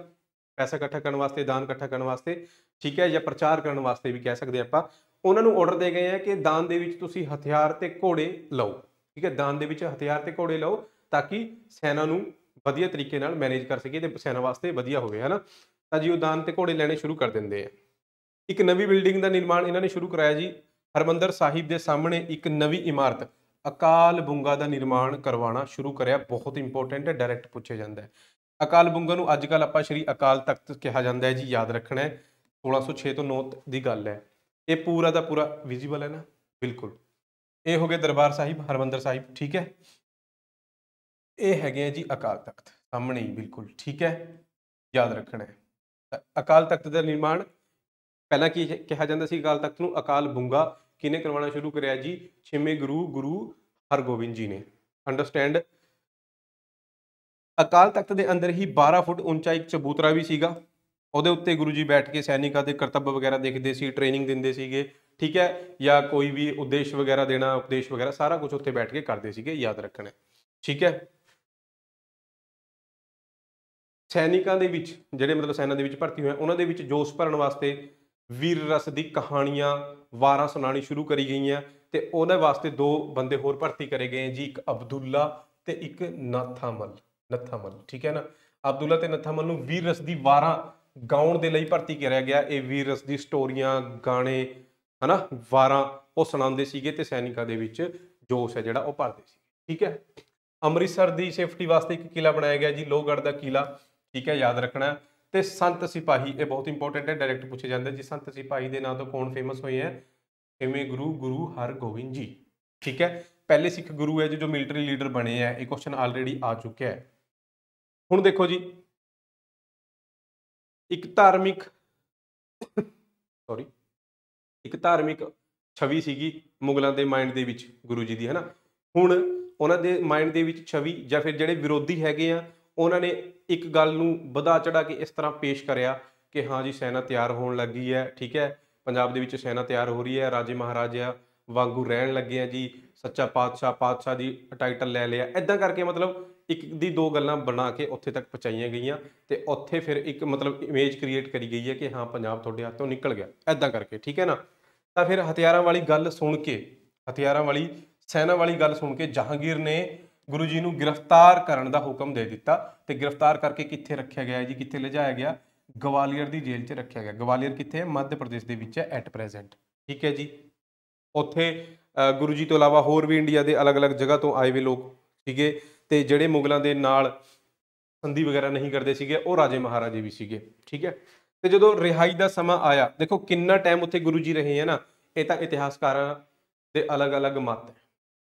ਪੈਸਾ ਇਕੱਠਾ ਕਰਨ ਵਾਸਤੇ ਦਾਨ ਇਕੱਠਾ ਕਰਨ ਵਾਸਤੇ ਠੀਕ ਹੈ ਜਾਂ ਪ੍ਰਚਾਰ ਕਰਨ ਵਾਸਤੇ ਵੀ ਕਹਿ ਸਕਦੇ ਆਪਾਂ ਉਹਨਾਂ ਨੂੰ ਆਰਡਰ ਦੇ ਗਏ ਆ ਕਿ ਦਾਨ ਦੇ ਵਿੱਚ ਤੁਸੀਂ ਹਥਿਆਰ ਤੇ ਘੋੜੇ ਲਓ ਠੀਕ ਹੈ ਦਾਨ ਦੇ ਵਿੱਚ ਹਥਿਆਰ ਤੇ ਘੋੜੇ ਲਓ ਤਾਂ ਕਿ ਸੈਨਾ ਨੂੰ ਵਧੀਆ ਤਰੀਕੇ ਨਾਲ ਮੈਨੇਜ ਕਰ ਸਕੀਏ ਤੇ ਸੈਨਾ ਵਾਸਤੇ ਵਧੀਆ ਹੋਵੇ ਹਨਾ ਤਾਂ ਜੀ ਉਹ ਦਾਨ ਤੇ ਘੋੜੇ ਲੈਣੇ ਸ਼ੁਰੂ ਕਰ ਦਿੰਦੇ ਆ ਇੱਕ ਨਵੀਂ ਬਿਲਡਿੰਗ ਦਾ ਨਿਰਮਾਣ ਇਹਨਾਂ ਨੇ ਸ਼ੁਰੂ ਕਰਾਇਆ ਜੀ ਹਰਮੰਦਰ ਸਾਹਿਬ ਦੇ ਸਾਹਮਣੇ ਇੱਕ ਨਵੀਂ ਇਮਾਰਤ ਅਕਾਲ ਬੁੰਗਾ ਦਾ ਨਿਰਮਾਣ ਕਰਵਾਉਣਾ ਸ਼ੁਰੂ ਕਰਿਆ ਬਹੁਤ ਇੰਪੋਰਟੈਂਟ ਹੈ ਡਾਇਰੈਕਟ ਪੁੱਛਿਆ ਜਾਂਦਾ ਹੈ ਅਕਾਲ ਬੁੰਗਾ ਨੂੰ ਅੱਜ ਕੱਲ ਆਪਾਂ ਸ਼੍ਰੀ ਅਕਾਲ ਤਖਤ ਕਿਹਾ ਜਾਂਦਾ ਹੈ ਜੀ ਯਾਦ ਰੱਖਣਾ ਹੈ 1606 ਤੋਂ 9 ਦੀ ਗੱਲ ਹੈ ਇਹ ਪੂਰਾ ਦਾ ਪੂਰਾ ਵਿਜ਼ੀਬਲ ਹੈ ਨਾ ਬਿਲਕੁਲ ਇਹ ਹੋ ਗਏ ਦਰਬਾਰ ਸਾਹਿਬ ਹਰਮੰਦਰ ਸਾਹਿਬ ਠੀਕ ਹੈ ਇਹ ਹੈਗੇ ਜੀ ਅਕਾਲ ਤਖਤ ਸਾਹਮਣੇ ਹੀ ਬਿਲਕੁਲ ਠੀਕ ਹੈ ਯਾਦ ਰੱਖਣਾ ਹੈ ਅਕਾਲ ਤਖਤ ਦਾ ਨਿਰਮਾਣ ਪਹਿਲਾਂ ਕੀ ਕਿਹਾ ਜਾਂਦਾ ਸੀ ਅਕਾਲ ਤਖਤ ਨੂੰ ਅਕਾਲ ਬੁੰਗਾ ਕਿਨੇ ਕਰਵਾਉਣਾ ਸ਼ੁਰੂ ਕਰਿਆ ਜੀ ਛੇਵੇਂ ਗੁਰੂ ਗੁਰੂ ਹਰਗੋਬਿੰਦ ਜੀ ਨੇ ਅੰਡਰਸਟੈਂਡ ਅਕਾਲ ਤਖਤ ਦੇ ਅੰਦਰ ਹੀ 12 ਫੁੱਟ ਉੱਚਾ ਇੱਕ ਚਬੂਤਰਾ ਵੀ ਸੀਗਾ ਉਹਦੇ ਉੱਤੇ ਗੁਰੂ ਜੀ ਬੈਠ ਕੇ ਸੈਨਿਕਾਂ ਦੇ ਕਰਤੱਵ ਵਗੈਰਾ ਦੇਖਦੇ ਸੀ ਟ੍ਰੇਨਿੰਗ ਦਿੰਦੇ ਸੀਗੇ ਠੀਕ ਹੈ ਜਾਂ ਕੋਈ ਵੀ ਉਦੇਸ਼ ਵਗੈਰਾ ਦੇਣਾ ਉਪਦੇਸ਼ ਵਗੈਰਾ ਸਾਰਾ ਕੁਝ ਉੱਥੇ ਬੈਠ ਕੇ ਕਰਦੇ ਸੀਗੇ ਯਾਦ ਰੱਖਣਾ ਠੀਕ ਹੈ ਸੈਨਿਕਾਂ ਦੇ ਵਿੱਚ ਜਿਹੜੇ ਮਤਲਬ ਸੈਨਾ ਦੇ ਵਿੱਚ ਭਰਤੀ ਹੋਏ ਉਹਨਾਂ ਦੇ ਵਿੱਚ ਜੋਸ਼ ਭਰਨ ਵਾਸਤੇ ਵੀਰ ਰਸ ਦੀ ਕਹਾਣੀਆਂ ਵਾਰਾਂ ਸੁਣਾਣੀ ਸ਼ੁਰੂ ਕਰੀ ਗਈਆਂ ਤੇ ਉਹਦੇ ਵਾਸਤੇ ਦੋ ਬੰਦੇ ਹੋਰ ਭਰਤੀ ਕਰੇ ਗਏ ਜੀ ਇੱਕ ਅਬਦੁੱਲਾ ਤੇ ਇੱਕ ਨਾਥਾਮਲ ਨਥਾਮਲ ਠੀਕ ਹੈ ਨਾ ਅਬਦੁੱਲਾ ਤੇ ਨਥਾਮਲ ਨੂੰ ਵੀਰ ਰਸ ਦੀ ਵਾਰਾਂ ਗਾਉਣ ਦੇ ਲਈ ਭਰਤੀ ਕਰਿਆ ਗਿਆ ਇਹ ਵੀਰ ਰਸ ਦੀ ਸਟੋਰੀਆਂ ਗਾਣੇ ਹਨਾ ਵਾਰਾਂ ਉਹ ਸੁਣਾਉਂਦੇ ਸੀਗੇ ਤੇ ਸੈਨਿਕਾਂ ਦੇ ਵਿੱਚ ਜੋਸ਼ ਹੈ ਜਿਹੜਾ ਉਹ ਭਰਦੇ ਸੀ ਠੀਕ ਹੈ ਅੰਮ੍ਰਿਤਸਰ ਦੀ ਸੇਫਟੀ ਵਾਸਤੇ ਇੱਕ ਕਿਲਾ ਬਣਾਇਆ ਗਿਆ ਜੀ ਲੋਹਗੜ ਦਾ ਕਿਲਾ ਠੀਕ ਹੈ ਯਾਦ ਰੱਖਣਾ ਤੇ ਸੰਤ ਸਿਪਾਹੀ ਇਹ ਬਹੁਤ ਇੰਪੋਰਟੈਂਟ ਹੈ ਡਾਇਰੈਕਟ ਪੁੱਛੇ ਜਾਂਦੇ ਜੀ ਸੰਤ ਸਿਪਾਹੀ ਦੇ ਨਾਂ ਤੋਂ ਕੌਣ ਫੇਮਸ ਹੋਏ ਹੈ ਕਿਵੇਂ ਗੁਰੂ ਗੁਰੂ ਹਰਗੋਬਿੰਦ ਜੀ ਠੀਕ ਹੈ ਪਹਿਲੇ ਸਿੱਖ ਗੁਰੂ ਹੈ ਜੋ ਮਿਲਟਰੀ ਲੀਡਰ ਬਣੇ ਹੈ ਇਹ ਕੁਐਸਚਨ ਆਲਰੇਡੀ ਆ ਚੁੱਕਿਆ ਹੈ ਹੁਣ ਦੇਖੋ ਜੀ ਇੱਕ ਧਾਰਮਿਕ ਸੌਰੀ ਇੱਕ ਧਾਰਮਿਕ ਛਵੀ ਸੀਗੀ ਮੁਗਲਾਂ ਦੇ ਮਾਈਂਡ ਦੇ ਵਿੱਚ ਗੁਰੂ ਜੀ ਦੀ ਹੈ ਨਾ ਹੁਣ ਉਹਨਾਂ ਦੇ ਮਾਈਂਡ ਦੇ ਵਿੱਚ ਛਵੀ ਜਾਂ ਫਿਰ ਜਿਹੜੇ ਵਿਰੋਧੀ ਹੈਗੇ ਆ ਉਹਨਾਂ ਨੇ ਇੱਕ ਗੱਲ ਨੂੰ ਵਧਾ ਚੜਾ ਕੇ ਇਸ ਤਰ੍ਹਾਂ ਪੇਸ਼ ਕਰਿਆ ਕਿ ਹਾਂ ਜੀ ਸੈਨਾ ਤਿਆਰ ਹੋਣ ਲੱਗੀ ਹੈ ਠੀਕ ਹੈ ਪੰਜਾਬ ਦੇ ਵਿੱਚ ਸੈਨਾ ਤਿਆਰ ਹੋ ਰਹੀ ਹੈ ਰਾਜੇ ਮਹਾਰਾਜਾ ਵਾਂਗੂ ਰਹਿਣ ਲੱਗੇ ਆ ਜੀ ਸੱਚਾ ਪਾਤਸ਼ਾਹ ਪਾਤਸ਼ਾਹ ਦੀ ਟਾਈਟਲ ਲੈ ਲਿਆ ਐਦਾਂ ਕਰਕੇ ਮਤਲਬ ਇੱਕ ਦੀ ਦੋ ਗੱਲਾਂ ਬਣਾ ਕੇ ਉੱਥੇ ਤੱਕ ਪਹੁੰਚਾਈਆਂ ਗਈਆਂ ਤੇ ਉੱਥੇ ਫਿਰ ਇੱਕ ਮਤਲਬ ਇਮੇਜ ਕ੍ਰੀਏਟ ਕਰੀ ਗਈ ਹੈ ਕਿ ਹਾਂ ਪੰਜਾਬ ਤੁਹਾਡੇ ਹੱਥੋਂ ਨਿਕਲ ਗਿਆ ਐਦਾਂ ਕਰਕੇ ਠੀਕ ਹੈ ਨਾ ਤਾਂ ਫਿਰ ਹਥਿਆਰਾਂ ਵਾਲੀ ਗੱਲ ਸੁਣ ਕੇ ਹਥਿਆਰਾਂ ਵਾਲੀ ਸੈਨਾ ਵਾਲੀ ਗੱਲ ਸੁਣ ਕੇ ਜਹਾਂਗੀਰ ਨੇ ਗੁਰੂ ਜੀ ਨੂੰ ਗ੍ਰਿਫਤਾਰ ਕਰਨ ਦਾ ਹੁਕਮ ਦੇ ਦਿੱਤਾ ਤੇ ਗ੍ਰਿਫਤਾਰ ਕਰਕੇ ਕਿੱਥੇ ਰੱਖਿਆ ਗਿਆ ਜੀ ਕਿੱਥੇ ਲਿਜਾਇਆ ਗਿਆ ਗਵਾਲੀਅਰ ਦੀ ਜੇਲ੍ਹ 'ਚ ਰੱਖਿਆ ਗਿਆ ਗਵਾਲੀਅਰ ਕਿੱਥੇ ਹੈ ਮੱਧ ਪ੍ਰਦੇਸ਼ ਦੇ ਵਿੱਚ ਹੈ ਐਟ ਪ੍ਰੈਜ਼ੈਂਟ ਠੀਕ ਹੈ ਜੀ ਉੱਥੇ ਗੁਰੂ ਜੀ ਤੋਂ ਇਲਾਵਾ ਹੋਰ ਵੀ ਇੰਡੀਆ ਦੇ ਅਲੱਗ-ਅਲੱਗ ਜਗ੍ਹਾ ਤੋਂ ਆਏ ਵੇ ਲੋਕ ਸੀਗੇ ਤੇ ਜਿਹੜੇ ਮੁਗਲਾਂ ਦੇ ਨਾਲ ਸੰਧੀ ਵਗੈਰਾ ਨਹੀਂ ਕਰਦੇ ਸੀਗੇ ਉਹ ਰਾਜੇ ਮਹਾਰਾਜੇ ਵੀ ਸੀਗੇ ਠੀਕ ਹੈ ਤੇ ਜਦੋਂ ਰਿਹਾਈ ਦਾ ਸਮਾਂ ਆਇਆ ਦੇਖੋ ਕਿੰਨਾ ਟਾਈਮ ਉੱਥੇ ਗੁਰੂ ਜੀ ਰਹੇ ਹੈ ਨਾ ਇਹ ਤਾਂ ਇਤਿਹਾਸਕਾਰਾਂ ਦੇ ਅਲੱਗ-ਅਲੱਗ ਮਤ ਹੈ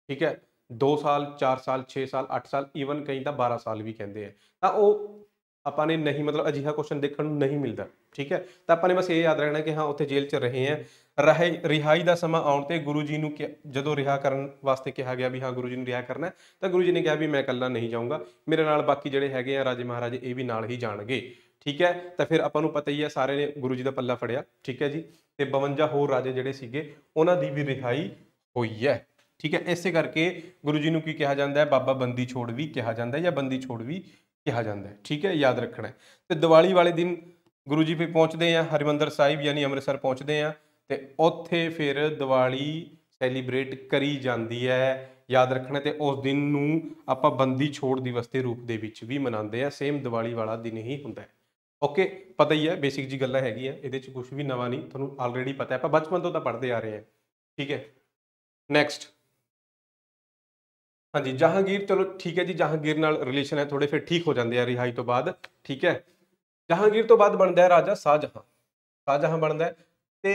ਠੀਕ ਹੈ 2 ਸਾਲ 4 ਸਾਲ 6 ਸਾਲ 8 ਸਾਲ ਈਵਨ ਕਈ ਤਾਂ 12 ਸਾਲ ਵੀ ਕਹਿੰਦੇ ਆ ਤਾਂ ਉਹ ਆਪਾਂ ਨੇ ਨਹੀਂ ਮਤਲਬ ਅਜਿਹਾ ਕੁਐਸਚਨ ਦੇਖਣ ਨੂੰ ਨਹੀਂ ਮਿਲਦਾ ਠੀਕ ਹੈ ਤਾਂ ਆਪਾਂ ਨੇ ਬਸ ਇਹ ਯਾਦ ਰੱਖਣਾ ਕਿ ਹਾਂ ਉੱਥੇ ਜੇਲ੍ਹ 'ਚ ਰਹੇ ਆ ਰਹੇ ਰਿਹਾਈ ਦਾ ਸਮਾਂ ਆਉਣ ਤੇ ਗੁਰੂ ਜੀ ਨੂੰ ਜਦੋਂ ਰਿਹਾ ਕਰਨ ਵਾਸਤੇ ਕਿਹਾ ਗਿਆ ਵੀ ਹਾਂ ਗੁਰੂ ਜੀ ਨੂੰ ਰਿਹਾ ਕਰਨਾ ਤਾਂ ਗੁਰੂ ਜੀ ਨੇ ਕਿਹਾ ਵੀ ਮੈਂ ਇਕੱਲਾ ਨਹੀਂ ਜਾਊਂਗਾ ਮੇਰੇ ਨਾਲ ਬਾਕੀ ਜਿਹੜੇ ਹੈਗੇ ਆ ਰਾਜੇ ਮਹਾਰਾਜੇ ਇਹ ਵੀ ਨਾਲ ਹੀ ਜਾਣਗੇ ਠੀਕ ਹੈ ਤਾਂ ਫਿਰ ਆਪਾਂ ਨੂੰ ਪਤਾ ਹੀ ਆ ਸਾਰੇ ਨੇ ਗੁਰੂ ਜੀ ਦਾ ਪੱਲਾ ਫੜਿਆ ਠੀਕ ਹੈ ਜੀ ਤੇ 52 ਹੋਰ ਰਾਜੇ ਜਿਹੜੇ ਸੀਗੇ ਉਹਨਾਂ ਦੀ ਵੀ ਰਿਹਾਈ ਹੋਈ ਹੈ ਠੀਕ ਹੈ ਇਸੇ ਕਰਕੇ ਗੁਰੂ ਜੀ ਨੂੰ ਕੀ ਕਿਹਾ ਜਾਂਦਾ ਹੈ ਬਾਬਾ ਬੰਦੀ ਛੋੜ ਵੀ ਕਿਹਾ ਜਾਂਦਾ ਹੈ ਜਾਂ ਬੰਦੀ ਛੋੜ ਵੀ ਕਿਹਾ ਜਾਂਦਾ ਹੈ ਠੀਕ ਹੈ ਯਾਦ ਰੱਖਣਾ ਹੈ ਤੇ ਦੀਵਾਲੀ ਵਾਲੇ ਦਿਨ ਗੁਰੂ ਜੀ ਫੇ ਪਹੁੰਚਦੇ ਆ ਹਰਿਮੰਦਰ ਸਾਹਿਬ ਯਾਨੀ ਅੰਮ੍ਰਿਤਸਰ ਪਹੁੰਚਦੇ ਆ ਤੇ ਉੱਥੇ ਫਿਰ ਦੀਵਾਲੀ ਸੈਲੀਬ੍ਰੇਟ ਕਰੀ ਜਾਂਦੀ ਹੈ ਯਾਦ ਰੱਖਣਾ ਤੇ ਉਸ ਦਿਨ ਨੂੰ ਆਪਾਂ ਬੰਦੀ ਛੋੜ ਦਿਵਸ ਦੇ ਰੂਪ ਦੇ ਵਿੱਚ ਵੀ ਮਨਾਉਂਦੇ ਆ ਸੇਮ ਦੀਵਾਲੀ ਵਾਲਾ ਦਿਨ ਹੀ ਹੁੰਦਾ ਹੈ ਓਕੇ ਪਤਾ ਹੀ ਹੈ ਬੇਸਿਕ ਜੀ ਗੱਲਾਂ ਹੈਗੀਆਂ ਇਹਦੇ ਚ ਕੁਝ ਵੀ ਨਵਾਂ ਨਹੀਂ ਤੁਹਾਨੂੰ ਆਲਰੇਡੀ ਪਤਾ ਹੈ ਆਪਾਂ ਬਚਪਨ ਤੋਂ ਤਾਂ ਪੜ੍ਹਦੇ ਆ ਰਹੇ ਹਾਂ ਠੀਕ ਹੈ ਨੈਕਸਟ ਹਾਂਜੀ ਜਹਾਂਗੀਰ ਚਲੋ ਠੀਕ ਹੈ ਜੀ ਜਹਾਂਗੀਰ ਨਾਲ ਰਿਲੇਸ਼ਨ ਹੈ ਥੋੜੇ ਫਿਰ ਠੀਕ ਹੋ ਜਾਂਦੇ ਆ ਰਿਹਾਈ ਤੋਂ ਬਾਅਦ ਠੀਕ ਹੈ ਜਹਾਂਗੀਰ ਤੋਂ ਬਾਅਦ ਬਣਦਾ ਹੈ ਰਾਜਾ ਸਾਜਹਾਂ ਸਾਜਹਾਂ ਬਣਦਾ ਹੈ ਤੇ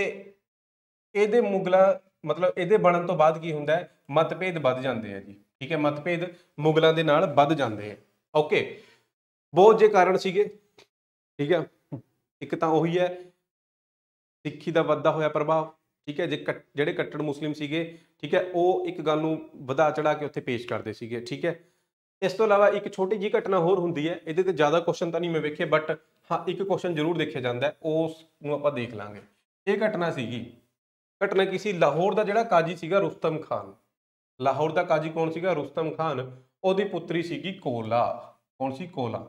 ਇਹਦੇ ਮੁਗਲਾਂ ਮਤਲਬ ਇਹਦੇ ਬਣਨ ਤੋਂ ਬਾਅਦ ਕੀ ਹੁੰਦਾ ਹੈ ਮਤਭੇਦ ਵੱਧ ਜਾਂਦੇ ਆ ਜੀ ਠੀਕ ਹੈ ਮਤਭੇਦ ਮੁਗਲਾਂ ਦੇ ਨਾਲ ਵੱਧ ਜਾਂਦੇ ਆ ਓਕੇ ਬਹੁਤ ਜੇ ਕਾਰਨ ਸੀਗੇ ਠੀਕ ਹੈ ਇੱਕ ਤਾਂ ਉਹੀ ਹੈ ਸਿੱਖੀ ਦਾ ਵੱਧਦਾ ਹੋਇਆ ਪ੍ਰਭਾਵ ਠੀਕ ਹੈ ਜੇ ਜਿਹੜੇ ਕੱਟੜ ਮੁਸਲਿਮ ਸੀਗੇ ਠੀਕ ਹੈ ਉਹ ਇੱਕ ਗੱਲ ਨੂੰ ਵਧਾ ਚੜਾ ਕੇ ਉੱਥੇ ਪੇਸ਼ ਕਰਦੇ ਸੀਗੇ ਠੀਕ ਹੈ ਇਸ ਤੋਂ ਇਲਾਵਾ ਇੱਕ ਛੋਟੀ ਜੀ ਘਟਨਾ ਹੋਰ ਹੁੰਦੀ ਹੈ ਇਹਦੇ ਤੇ ਜ਼ਿਆਦਾ ਕੁਐਸਚਨ ਤਾਂ ਨਹੀਂ ਮੈਂ ਵੇਖੇ ਬਟ ਹਾਂ ਇੱਕ ਕੁਐਸਚਨ ਜ਼ਰੂਰ ਦੇਖਿਆ ਜਾਂਦਾ ਉਸ ਨੂੰ ਆਪਾਂ ਦੇਖ ਲਾਂਗੇ ਇਹ ਘਟਨਾ ਸੀਗੀ ਘਟਨਾ ਕੀ ਸੀ ਲਾਹੌਰ ਦਾ ਜਿਹੜਾ ਕਾਜੀ ਸੀਗਾ ਰੁਸਤਮ ਖਾਨ ਲਾਹੌਰ ਦਾ ਕਾਜੀ ਕੌਣ ਸੀਗਾ ਰੁਸਤਮ ਖਾਨ ਉਹਦੀ ਪੁੱਤਰੀ ਸੀਗੀ ਕੋਲਾ ਕੌਣ ਸੀ ਕੋਲਾ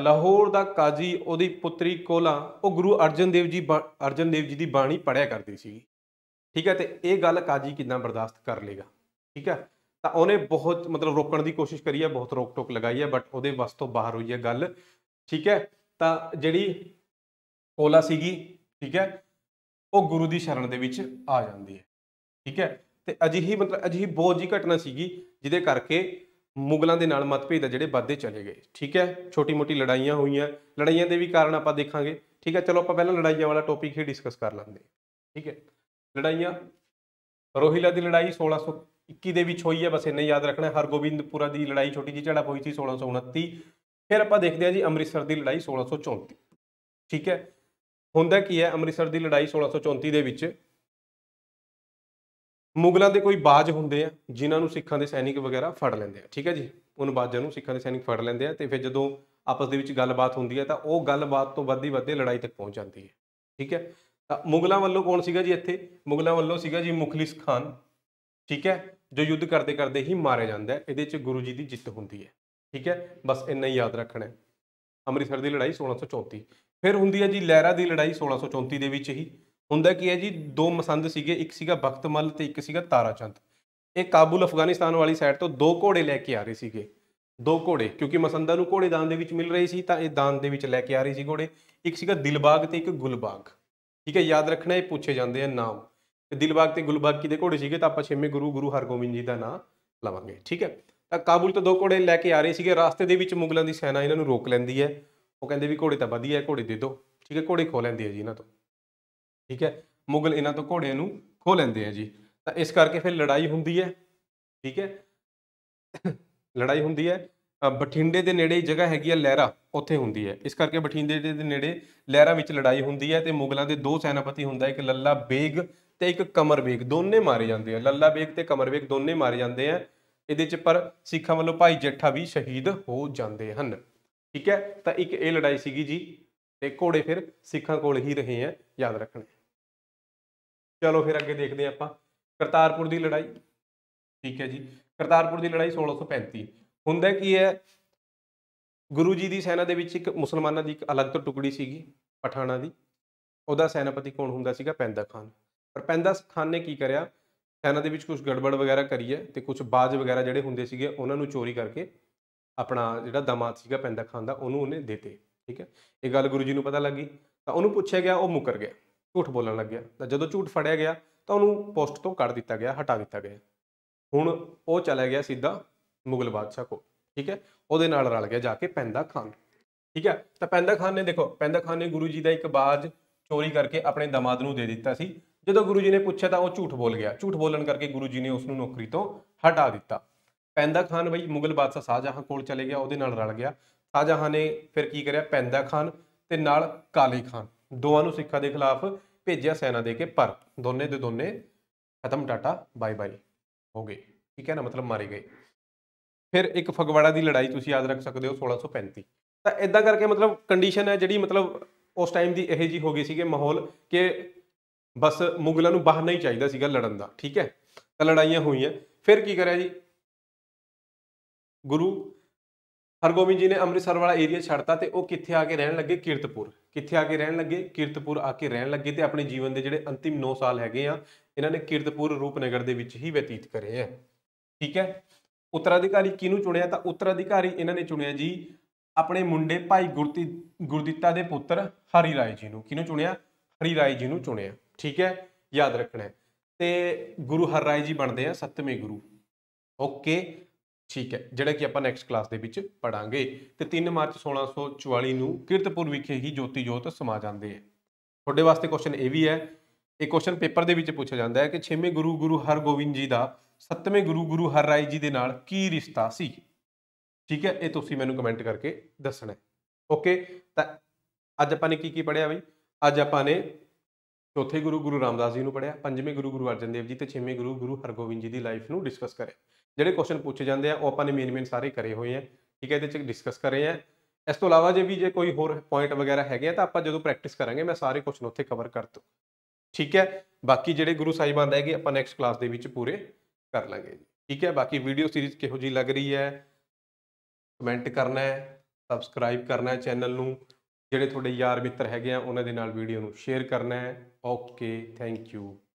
ਲਾਹੌਰ ਦਾ ਕਾਜ਼ੀ ਉਹਦੀ ਪੁੱਤਰੀ ਕੋਲਾ ਉਹ ਗੁਰੂ ਅਰਜਨ ਦੇਵ ਜੀ ਅਰਜਨ ਦੇਵ ਜੀ ਦੀ ਬਾਣੀ ਪੜਿਆ ਕਰਦੀ ਸੀ ਠੀਕ ਹੈ ਤੇ ਇਹ ਗੱਲ ਕਾਜ਼ੀ ਕਿੰਨਾ ਬਰਦਾਸ਼ਤ ਕਰ ਲੇਗਾ ਠੀਕ ਹੈ ਤਾਂ ਉਹਨੇ ਬਹੁਤ ਮਤਲਬ ਰੋਕਣ ਦੀ ਕੋਸ਼ਿਸ਼ ਕਰੀ ਹੈ ਬਹੁਤ ਰੋਕ ਟੋਕ ਲਗਾਈ ਹੈ ਬਟ ਉਹਦੇ ਵਸ ਤੋਂ ਬਾਹਰ ਹੋਈ ਹੈ ਗੱਲ ਠੀਕ ਹੈ ਤਾਂ ਜਿਹੜੀ ਕੋਲਾ ਸੀਗੀ ਠੀਕ ਹੈ ਉਹ ਗੁਰੂ ਦੀ ਸ਼ਰਨ ਦੇ ਵਿੱਚ ਆ ਜਾਂਦੀ ਹੈ ਠੀਕ ਹੈ ਤੇ ਅਜਿਹੀ ਮਤਲਬ ਅਜਿਹੀ ਬਹੁਤ ਜੀ ਘਟਨਾ ਸੀਗੀ ਜਿਹਦੇ ਕਰਕੇ ਮੁਗਲਾਂ ਦੇ ਨਾਲ ਮਤਭੇਦ ਜਿਹੜੇ ਵੱਧਦੇ ਚਲੇ ਗਏ ਠੀਕ ਹੈ ਛੋਟੀ-ਮੋਟੀ ਲੜਾਈਆਂ ਹੋਈਆਂ ਲੜਾਈਆਂ ਦੇ ਵੀ ਕਾਰਨ ਆਪਾਂ ਦੇਖਾਂਗੇ ਠੀਕ ਹੈ ਚਲੋ ਆਪਾਂ ਪਹਿਲਾਂ ਲੜਾਈਆਂ ਵਾਲਾ ਟੌਪਿਕ ਹੀ ਡਿਸਕਸ ਕਰ ਲੈਂਦੇ ਠੀਕ ਹੈ ਲੜਾਈਆਂ ਰੋਹਿਲਾ ਦੀ ਲੜਾਈ 1621 ਦੇ ਵਿੱਚ ਹੋਈ ਹੈ ਬਸ ਇੰਨਾ ਯਾਦ ਰੱਖਣਾ ਹਰਗੋਬਿੰਦਪੁਰਾ ਦੀ ਲੜਾਈ ਛੋਟੀ ਜਿਹੀ ਝੜਪ ਹੋਈ ਸੀ 1629 ਫਿਰ ਆਪਾਂ ਦੇਖਦੇ ਹਾਂ ਜੀ ਅੰਮ੍ਰਿਤਸਰ ਦੀ ਲੜਾਈ 1634 ਠੀਕ ਹੈ ਹੁੰਦਾ ਕੀ ਹੈ ਅੰਮ੍ਰਿਤਸਰ ਦੀ ਲੜਾਈ 1634 ਦੇ ਵਿੱਚ ਮੁਗਲਾਂ ਦੇ ਕੋਈ ਬਾਜ ਹੁੰਦੇ ਆ ਜਿਨ੍ਹਾਂ ਨੂੰ ਸਿੱਖਾਂ ਦੇ ਸੈਨਿਕ ਵਗੈਰਾ ਫੜ ਲੈਂਦੇ ਆ ਠੀਕ ਹੈ ਜੀ ਉਹਨਾਂ ਬਾਜਾਂ ਨੂੰ ਸਿੱਖਾਂ ਦੇ ਸੈਨਿਕ ਫੜ ਲੈਂਦੇ ਆ ਤੇ ਫਿਰ ਜਦੋਂ ਆਪਸ ਦੇ ਵਿੱਚ ਗੱਲਬਾਤ ਹੁੰਦੀ ਹੈ ਤਾਂ ਉਹ ਗੱਲਬਾਤ ਤੋਂ ਵੱਧੀ ਵੱਧੇ ਲੜਾਈ ਤੱਕ ਪਹੁੰਚ ਜਾਂਦੀ ਹੈ ਠੀਕ ਹੈ ਤਾਂ ਮੁਗਲਾਂ ਵੱਲੋਂ ਕੌਣ ਸੀਗਾ ਜੀ ਇੱਥੇ ਮੁਗਲਾਂ ਵੱਲੋਂ ਸੀਗਾ ਜੀ ਮੁਖਲਿਸ ਖਾਨ ਠੀਕ ਹੈ ਜੋ ਯੁੱਧ ਕਰਦੇ ਕਰਦੇ ਹੀ ਮਾਰਿਆ ਜਾਂਦਾ ਹੈ ਇਹਦੇ ਵਿੱਚ ਗੁਰੂ ਜੀ ਦੀ ਜਿੱਤ ਹੁੰਦੀ ਹੈ ਠੀਕ ਹੈ ਬਸ ਇੰਨਾ ਹੀ ਯਾਦ ਰੱਖਣਾ ਹੈ ਅੰਮ੍ਰਿਤਸਰ ਦੀ ਲੜਾਈ 1634 ਫਿਰ ਹੁੰਦੀ ਹੈ ਜੀ ਲਹਿਰਾ ਦੀ ਲੜਾਈ 1634 ਦੇ ਵਿੱਚ ਹੀ ਹੁੰਦਾ ਕੀ ਹੈ ਜੀ ਦੋ ਮਸੰਦ ਸੀਗੇ ਇੱਕ ਸੀਗਾ ਬਖਤਮਲ ਤੇ ਇੱਕ ਸੀਗਾ ਤਾਰਾਚੰਦ ਇਹ ਕਾਬੂਲ ਅਫਗਾਨਿਸਤਾਨ ਵਾਲੀ ਸਾਈਡ ਤੋਂ ਦੋ ਘੋੜੇ ਲੈ ਕੇ ਆ ਰਹੇ ਸੀਗੇ ਦੋ ਘੋੜੇ ਕਿਉਂਕਿ ਮਸੰਦਾਂ ਨੂੰ ਘੋੜੇ ਦਾਨ ਦੇ ਵਿੱਚ ਮਿਲ ਰਹੀ ਸੀ ਤਾਂ ਇਹ ਦਾਨ ਦੇ ਵਿੱਚ ਲੈ ਕੇ ਆ ਰਹੀ ਸੀ ਘੋੜੇ ਇੱਕ ਸੀਗਾ ਦਿਲਬਾਗ ਤੇ ਇੱਕ ਗੁਲਬਾਗ ਠੀਕ ਹੈ ਯਾਦ ਰੱਖਣਾ ਇਹ ਪੁੱਛੇ ਜਾਂਦੇ ਆ ਨਾਮ ਤੇ ਦਿਲਬਾਗ ਤੇ ਗੁਲਬਾਗ ਕਿਹਦੇ ਘੋੜੇ ਸੀਗੇ ਤਾਂ ਆਪਾਂ ਛੇਵੇਂ ਗੁਰੂ ਗੁਰੂ ਹਰਗੋਬਿੰਦ ਜੀ ਦਾ ਨਾਮ ਲਵਾਂਗੇ ਠੀਕ ਹੈ ਤਾਂ ਕਾਬੂਲ ਤੋਂ ਦੋ ਘੋੜੇ ਲੈ ਕੇ ਆ ਰਹੇ ਸੀਗੇ ਰਾਸਤੇ ਦੇ ਵਿੱਚ ਮੁਗਲਾਂ ਦੀ ਸੈਨਾ ਇਹਨਾਂ ਨੂੰ ਰੋਕ ਲੈਂਦੀ ਹੈ ਉਹ ਕਹਿੰਦੇ ਵੀ ਘੋੜੇ ਤਾਂ ਵਧੀਆ ਹੈ ਘੋੜੇ ਦੇ ਦਿਓ ਠੀਕ ਹੈ ਘੋੜੇ ਖੋ ਲੈਂਦੀ ਹੈ ਜੀ ਇਹਨਾਂ ਤੋਂ ਠੀਕ ਹੈ ਮੁਗਲ ਇਹਨਾਂ ਤੋਂ ਘੋੜਿਆਂ ਨੂੰ ਖੋ ਲੈਂਦੇ ਆ ਜੀ ਤਾਂ ਇਸ ਕਰਕੇ ਫਿਰ ਲੜਾਈ ਹੁੰਦੀ ਹੈ ਠੀਕ ਹੈ ਲੜਾਈ ਹੁੰਦੀ ਹੈ ਬਠਿੰਡੇ ਦੇ ਨੇੜੇ ਜਗ੍ਹਾ ਹੈਗੀ ਹੈ ਲਹਿਰਾ ਉੱਥੇ ਹੁੰਦੀ ਹੈ ਇਸ ਕਰਕੇ ਬਠਿੰਡੇ ਦੇ ਨੇੜੇ ਲਹਿਰਾ ਵਿੱਚ ਲੜਾਈ ਹੁੰਦੀ ਹੈ ਤੇ ਮੁਗਲਾਂ ਦੇ ਦੋ ਸੈਨਾਪਤੀ ਹੁੰਦਾ ਇੱਕ ਲੱਲਾ ਬੇਗ ਤੇ ਇੱਕ ਕਮਰ ਬੇਗ ਦੋਨੇ ਮਾਰੇ ਜਾਂਦੇ ਆ ਲੱਲਾ ਬੇਗ ਤੇ ਕਮਰ ਬੇਗ ਦੋਨੇ ਮਾਰੇ ਜਾਂਦੇ ਆ ਇਹਦੇ ਚ ਪਰ ਸਿੱਖਾਂ ਵੱਲੋਂ ਭਾਈ ਜੱਠਾ ਵੀ ਸ਼ਹੀਦ ਹੋ ਜਾਂਦੇ ਹਨ ਠੀਕ ਹੈ ਤਾਂ ਇੱਕ ਇਹ ਲੜਾਈ ਸੀਗੀ ਜੀ ਤੇ ਘੋੜੇ ਫਿਰ ਸਿੱਖਾਂ ਕੋਲ ਹੀ ਰਹੇ ਆ ਯਾਦ ਰੱਖਣਾ ਚਲੋ ਫਿਰ ਅੱਗੇ ਦੇਖਦੇ ਆਪਾਂ ਕਰਤਾਰਪੁਰ ਦੀ ਲੜਾਈ ਠੀਕ ਹੈ ਜੀ ਕਰਤਾਰਪੁਰ ਦੀ ਲੜਾਈ 1635 ਹੁੰਦਾ ਕੀ ਹੈ ਗੁਰੂ ਜੀ ਦੀ ਸੈਨਾ ਦੇ ਵਿੱਚ ਇੱਕ ਮੁਸਲਮਾਨਾਂ ਦੀ ਇੱਕ ਅਲੱਗ ਤੋਂ ਟੁਕੜੀ ਸੀਗੀ ਪਠਾਣਾ ਦੀ ਉਹਦਾ ਸੈਨਾਪਤੀ ਕੌਣ ਹੁੰਦਾ ਸੀਗਾ ਪੈਂਦਾ ਖਾਨ ਪਰ ਪੈਂਦਾ ਖਾਨ ਨੇ ਕੀ ਕਰਿਆ ਸੈਨਾ ਦੇ ਵਿੱਚ ਕੁਝ ਗੜਬੜ ਵਗੈਰਾ ਕਰੀ ਹੈ ਤੇ ਕੁਝ ਬਾਜ ਵਗੈਰਾ ਜਿਹੜੇ ਹੁੰਦੇ ਸੀਗੇ ਉਹਨਾਂ ਨੂੰ ਚੋਰੀ ਕਰਕੇ ਆਪਣਾ ਜਿਹੜਾ ਦਮਾਦ ਸੀਗਾ ਪੈਂਦਾ ਖਾਨ ਦਾ ਉਹਨੂੰ ਉਹਨੇ ਦਿੱਤੇ ਠੀਕ ਹੈ ਇਹ ਗੱਲ ਗੁਰੂ ਜੀ ਨੂੰ ਪਤਾ ਲੱਗੀ ਤਾਂ ਉਹਨੂੰ ਪੁੱਛਿਆ ਗਿਆ ਉਹ ਮੁਕਰ ਗਿਆ ਝੂਠ ਬੋਲਣ ਲੱਗ ਗਿਆ ਤਾਂ ਜਦੋਂ ਝੂਠ ਫੜਿਆ ਗਿਆ ਤਾਂ ਉਹਨੂੰ ਪੋਸਟ ਤੋਂ ਕੱਢ ਦਿੱਤਾ ਗਿਆ ਹਟਾ ਦਿੱਤਾ ਗਿਆ ਹੁਣ ਉਹ ਚਲਾ ਗਿਆ ਸਿੱਧਾ ਮੁਗਲ ਬਾਦਸ਼ਾਹ ਕੋਲ ਠੀਕ ਹੈ ਉਹਦੇ ਨਾਲ ਰਲ ਗਿਆ ਜਾ ਕੇ ਪੈਂਦਾ ਖਾਨ ਠੀਕ ਹੈ ਤਾਂ ਪੈਂਦਾ ਖਾਨ ਨੇ ਦੇਖੋ ਪੈਂਦਾ ਖਾਨ ਨੇ ਗੁਰੂ ਜੀ ਦਾ ਇੱਕ ਬਾਜ ਚੋਰੀ ਕਰਕੇ ਆਪਣੇ ਦਮਾਦ ਨੂੰ ਦੇ ਦਿੱਤਾ ਸੀ ਜਦੋਂ ਗੁਰੂ ਜੀ ਨੇ ਪੁੱਛਿਆ ਤਾਂ ਉਹ ਝੂਠ ਬੋਲ ਗਿਆ ਝੂਠ ਬੋਲਣ ਕਰਕੇ ਗੁਰੂ ਜੀ ਨੇ ਉਸ ਨੂੰ ਨੌਕਰੀ ਤੋਂ ਹਟਾ ਦਿੱਤਾ ਪੈਂਦਾ ਖਾਨ ਬਈ ਮੁਗਲ ਬਾਦਸ਼ਾਹ ਸ਼ਾਹਜਹਾਂ ਕੋਲ ਚਲੇ ਗਿਆ ਉਹਦੇ ਨਾਲ ਰਲ ਗਿਆ ਸ਼ਾਹਜਹਾਂ ਨੇ ਫਿਰ ਕੀ ਕਰਿਆ ਪੈਂਦਾ ਖਾਨ ਤੇ ਨਾਲ ਕਾਲੀ ਖਾਨ ਦੋਵਾਂ ਨੂੰ ਸਿੱਖਾਂ ਦੇ ਖਿਲਾਫ ਭੇਜਿਆ ਸੈਨਾ ਦੇ ਕੇ ਪਰ ਦੋਨੇ ਦੇ ਦੋਨੇ ਖਤਮ ਟਾਟਾ ਬਾਈ ਬਾਈ ਹੋ ਗਏ ਠੀਕ ਹੈ ਨਾ ਮਤਲਬ ਮਾਰੇ ਗਏ ਫਿਰ ਇੱਕ ਫਗਵਾੜਾ ਦੀ ਲੜਾਈ ਤੁਸੀਂ ਯਾਦ ਰੱਖ ਸਕਦੇ ਹੋ 1635 ਤਾਂ ਇਦਾਂ ਕਰਕੇ ਮਤਲਬ ਕੰਡੀਸ਼ਨ ਹੈ ਜਿਹੜੀ ਮਤਲਬ ਉਸ ਟਾਈਮ ਦੀ ਇਹ ਜੀ ਹੋ ਗਈ ਸੀਗੇ ਮਾਹੌਲ ਕਿ ਬਸ ਮੁਗਲਾਂ ਨੂੰ ਬਾਹਰ ਨਹੀਂ ਚਾਹੀਦਾ ਸੀਗਾ ਲੜਨ ਦਾ ਠੀਕ ਹੈ ਤਾਂ ਲੜਾਈਆਂ ਹੋਈਆਂ ਫਿਰ ਕੀ ਕਰਿਆ ਜੀ ਗੁਰੂ ਹਰਗੋਬਿੰਦ ਜੀ ਨੇ ਅੰਮ੍ਰਿਤਸਰ ਵਾਲਾ ਏਰੀਆ ਛੱਡਤਾ ਤੇ ਉਹ ਕਿੱਥੇ ਆ ਕੇ ਰਹਿਣ ਲੱਗੇ ਕੀਰਤਪੁਰ ਕਿੱਥੇ ਆ ਕੇ ਰਹਿਣ ਲੱਗੇ ਕੀਰਤਪੁਰ ਆ ਕੇ ਰਹਿਣ ਲੱਗੇ ਤੇ ਆਪਣੇ ਜੀਵਨ ਦੇ ਜਿਹੜੇ ਅੰਤਿਮ 9 ਸਾਲ ਹੈਗੇ ਆ ਇਹਨਾਂ ਨੇ ਕੀਰਤਪੁਰ ਰੂਪਨਗਰ ਦੇ ਵਿੱਚ ਹੀ ਬਤੀਤ ਕਰੇ ਆ ਠੀਕ ਹੈ ਉਤਰਾਧਿਕਾਰੀ ਕਿਹਨੂੰ ਚੁਣਿਆ ਤਾਂ ਉਤਰਾਧਿਕਾਰੀ ਇਹਨਾਂ ਨੇ ਚੁਣਿਆ ਜੀ ਆਪਣੇ ਮੁੰਡੇ ਭਾਈ ਗੁਰਤੀ ਗੁਰਦਿੱਤਾ ਦੇ ਪੁੱਤਰ ਹਰੀ ਰਾਏ ਜੀ ਨੂੰ ਕਿਹਨੂੰ ਚੁਣਿਆ ਹਰੀ ਰਾਏ ਜੀ ਨੂੰ ਚੁਣਿਆ ਠੀਕ ਹੈ ਯਾਦ ਰੱਖਣਾ ਤੇ ਗੁਰੂ ਹਰ ਰਾਏ ਜੀ ਬਣਦੇ ਆ ਸੱਤਵੇਂ ਗੁਰੂ ਓਕੇ ਠੀਕ ਹੈ ਜਿਹੜਾ ਕਿ ਆਪਾਂ ਨੈਕਸਟ ਕਲਾਸ ਦੇ ਵਿੱਚ ਪੜਾਂਗੇ ਤੇ 3 ਮਾਰਚ 1644 ਨੂੰ ਕਿਰਤਪੁਰ ਵਿਖੇ ਹੀ ਜੋਤੀ ਜੋਤ ਸਮਾ ਜਾਂਦੇ ਹੈ ਤੁਹਾਡੇ ਵਾਸਤੇ ਕੁਐਸਚਨ ਇਹ ਵੀ ਹੈ ਇਹ ਕੁਐਸਚਨ ਪੇਪਰ ਦੇ ਵਿੱਚ ਪੁੱਛਿਆ ਜਾਂਦਾ ਹੈ ਕਿ 6ਵੇਂ ਗੁਰੂ ਗੁਰੂ ਹਰਗੋਬਿੰਦ ਜੀ ਦਾ 7ਵੇਂ ਗੁਰੂ ਗੁਰੂ ਹਰ ਜੀ ਦੇ ਨਾਲ ਕੀ ਰਿਸ਼ਤਾ ਸੀ ਠੀਕ ਹੈ ਇਹ ਤੁਸੀਂ ਮੈਨੂੰ ਕਮੈਂਟ ਕਰਕੇ ਦੱਸਣਾ ਹੈ ਓਕੇ ਤਾਂ ਅੱਜ ਆਪਾਂ ਨੇ ਕੀ ਕੀ ਪੜਿਆ ਬਈ ਅੱਜ ਆਪਾਂ ਨੇ ਚੌਥੇ ਗੁਰੂ ਗੁਰੂ ਰਾਮਦਾਸ ਜੀ ਨੂੰ ਪੜਿਆ ਪੰਜਵੇਂ ਗੁਰੂ ਗੁਰੂ ਅਰਜਨ ਦੇਵ ਜੀ ਤੇ ਛੇਵੇਂ ਗੁਰੂ ਗੁਰੂ ਹਰਗੋਬਿੰਦ ਜੀ ਦੀ ਲਾਈਫ ਨੂੰ ਡਿਸਕਸ ਕਰਿਆ ਜਿਹੜੇ ਕੁਐਸਚਨ ਪੁੱਛੇ ਜਾਂਦੇ ਆ ਉਹ ਆਪਾਂ ਨੇ ਮੇਨ ਮੇਨ ਸਾਰੇ ਕਰੇ ਹੋਏ ਆ ਠੀਕ ਹੈ ਇਹਦੇ ਵਿੱਚ ਡਿਸਕਸ ਕਰੇ ਆ ਇਸ ਤੋਂ ਇਲਾਵਾ ਜੇ ਵੀ ਜੇ ਕੋਈ ਹੋਰ ਪੁਆਇੰਟ ਵਗੈਰਾ ਹੈਗੇ ਆ ਤਾਂ ਆਪਾਂ ਜਦੋਂ ਪ੍ਰੈਕਟਿਸ ਕਰਾਂਗੇ ਮੈਂ ਸਾਰੇ ਕੁਐਸਚਨ ਉੱਥੇ ਕਵਰ ਕਰ ਦੂੰ ਠੀਕ ਹੈ ਬਾਕੀ ਜਿਹੜੇ ਗੁਰੂ ਸਾਹਿਬਾਨ ਰਹਿ ਗਏ ਆਪਾਂ ਨੈਕਸਟ ਕਲਾਸ ਦੇ ਵਿੱਚ ਪੂਰੇ ਕਰ ਲਾਂਗੇ ਠੀਕ ਹੈ ਬਾਕੀ ਵੀਡੀਓ ਸੀਰੀਜ਼ ਕਿਹੋ ਜੀ ਲੱਗ ਰਹੀ ਹੈ ਕਮੈਂਟ ਕਰਨਾ ਹੈ ਸਬਸਕ੍ਰਾਈਬ ਕਰਨਾ ਹੈ ਚੈਨਲ ਨੂੰ ਜਿਹੜੇ ਤੁਹਾਡੇ ਯਾਰ ਮਿੱਤਰ ਹੈਗੇ ਆ ਉਹਨਾਂ ਦੇ ਨਾਲ ਵੀਡੀਓ ਨੂੰ ਸ਼ੇਅਰ ਕਰਨਾ ਹੈ ਓਕੇ ਥੈਂਕ ਯੂ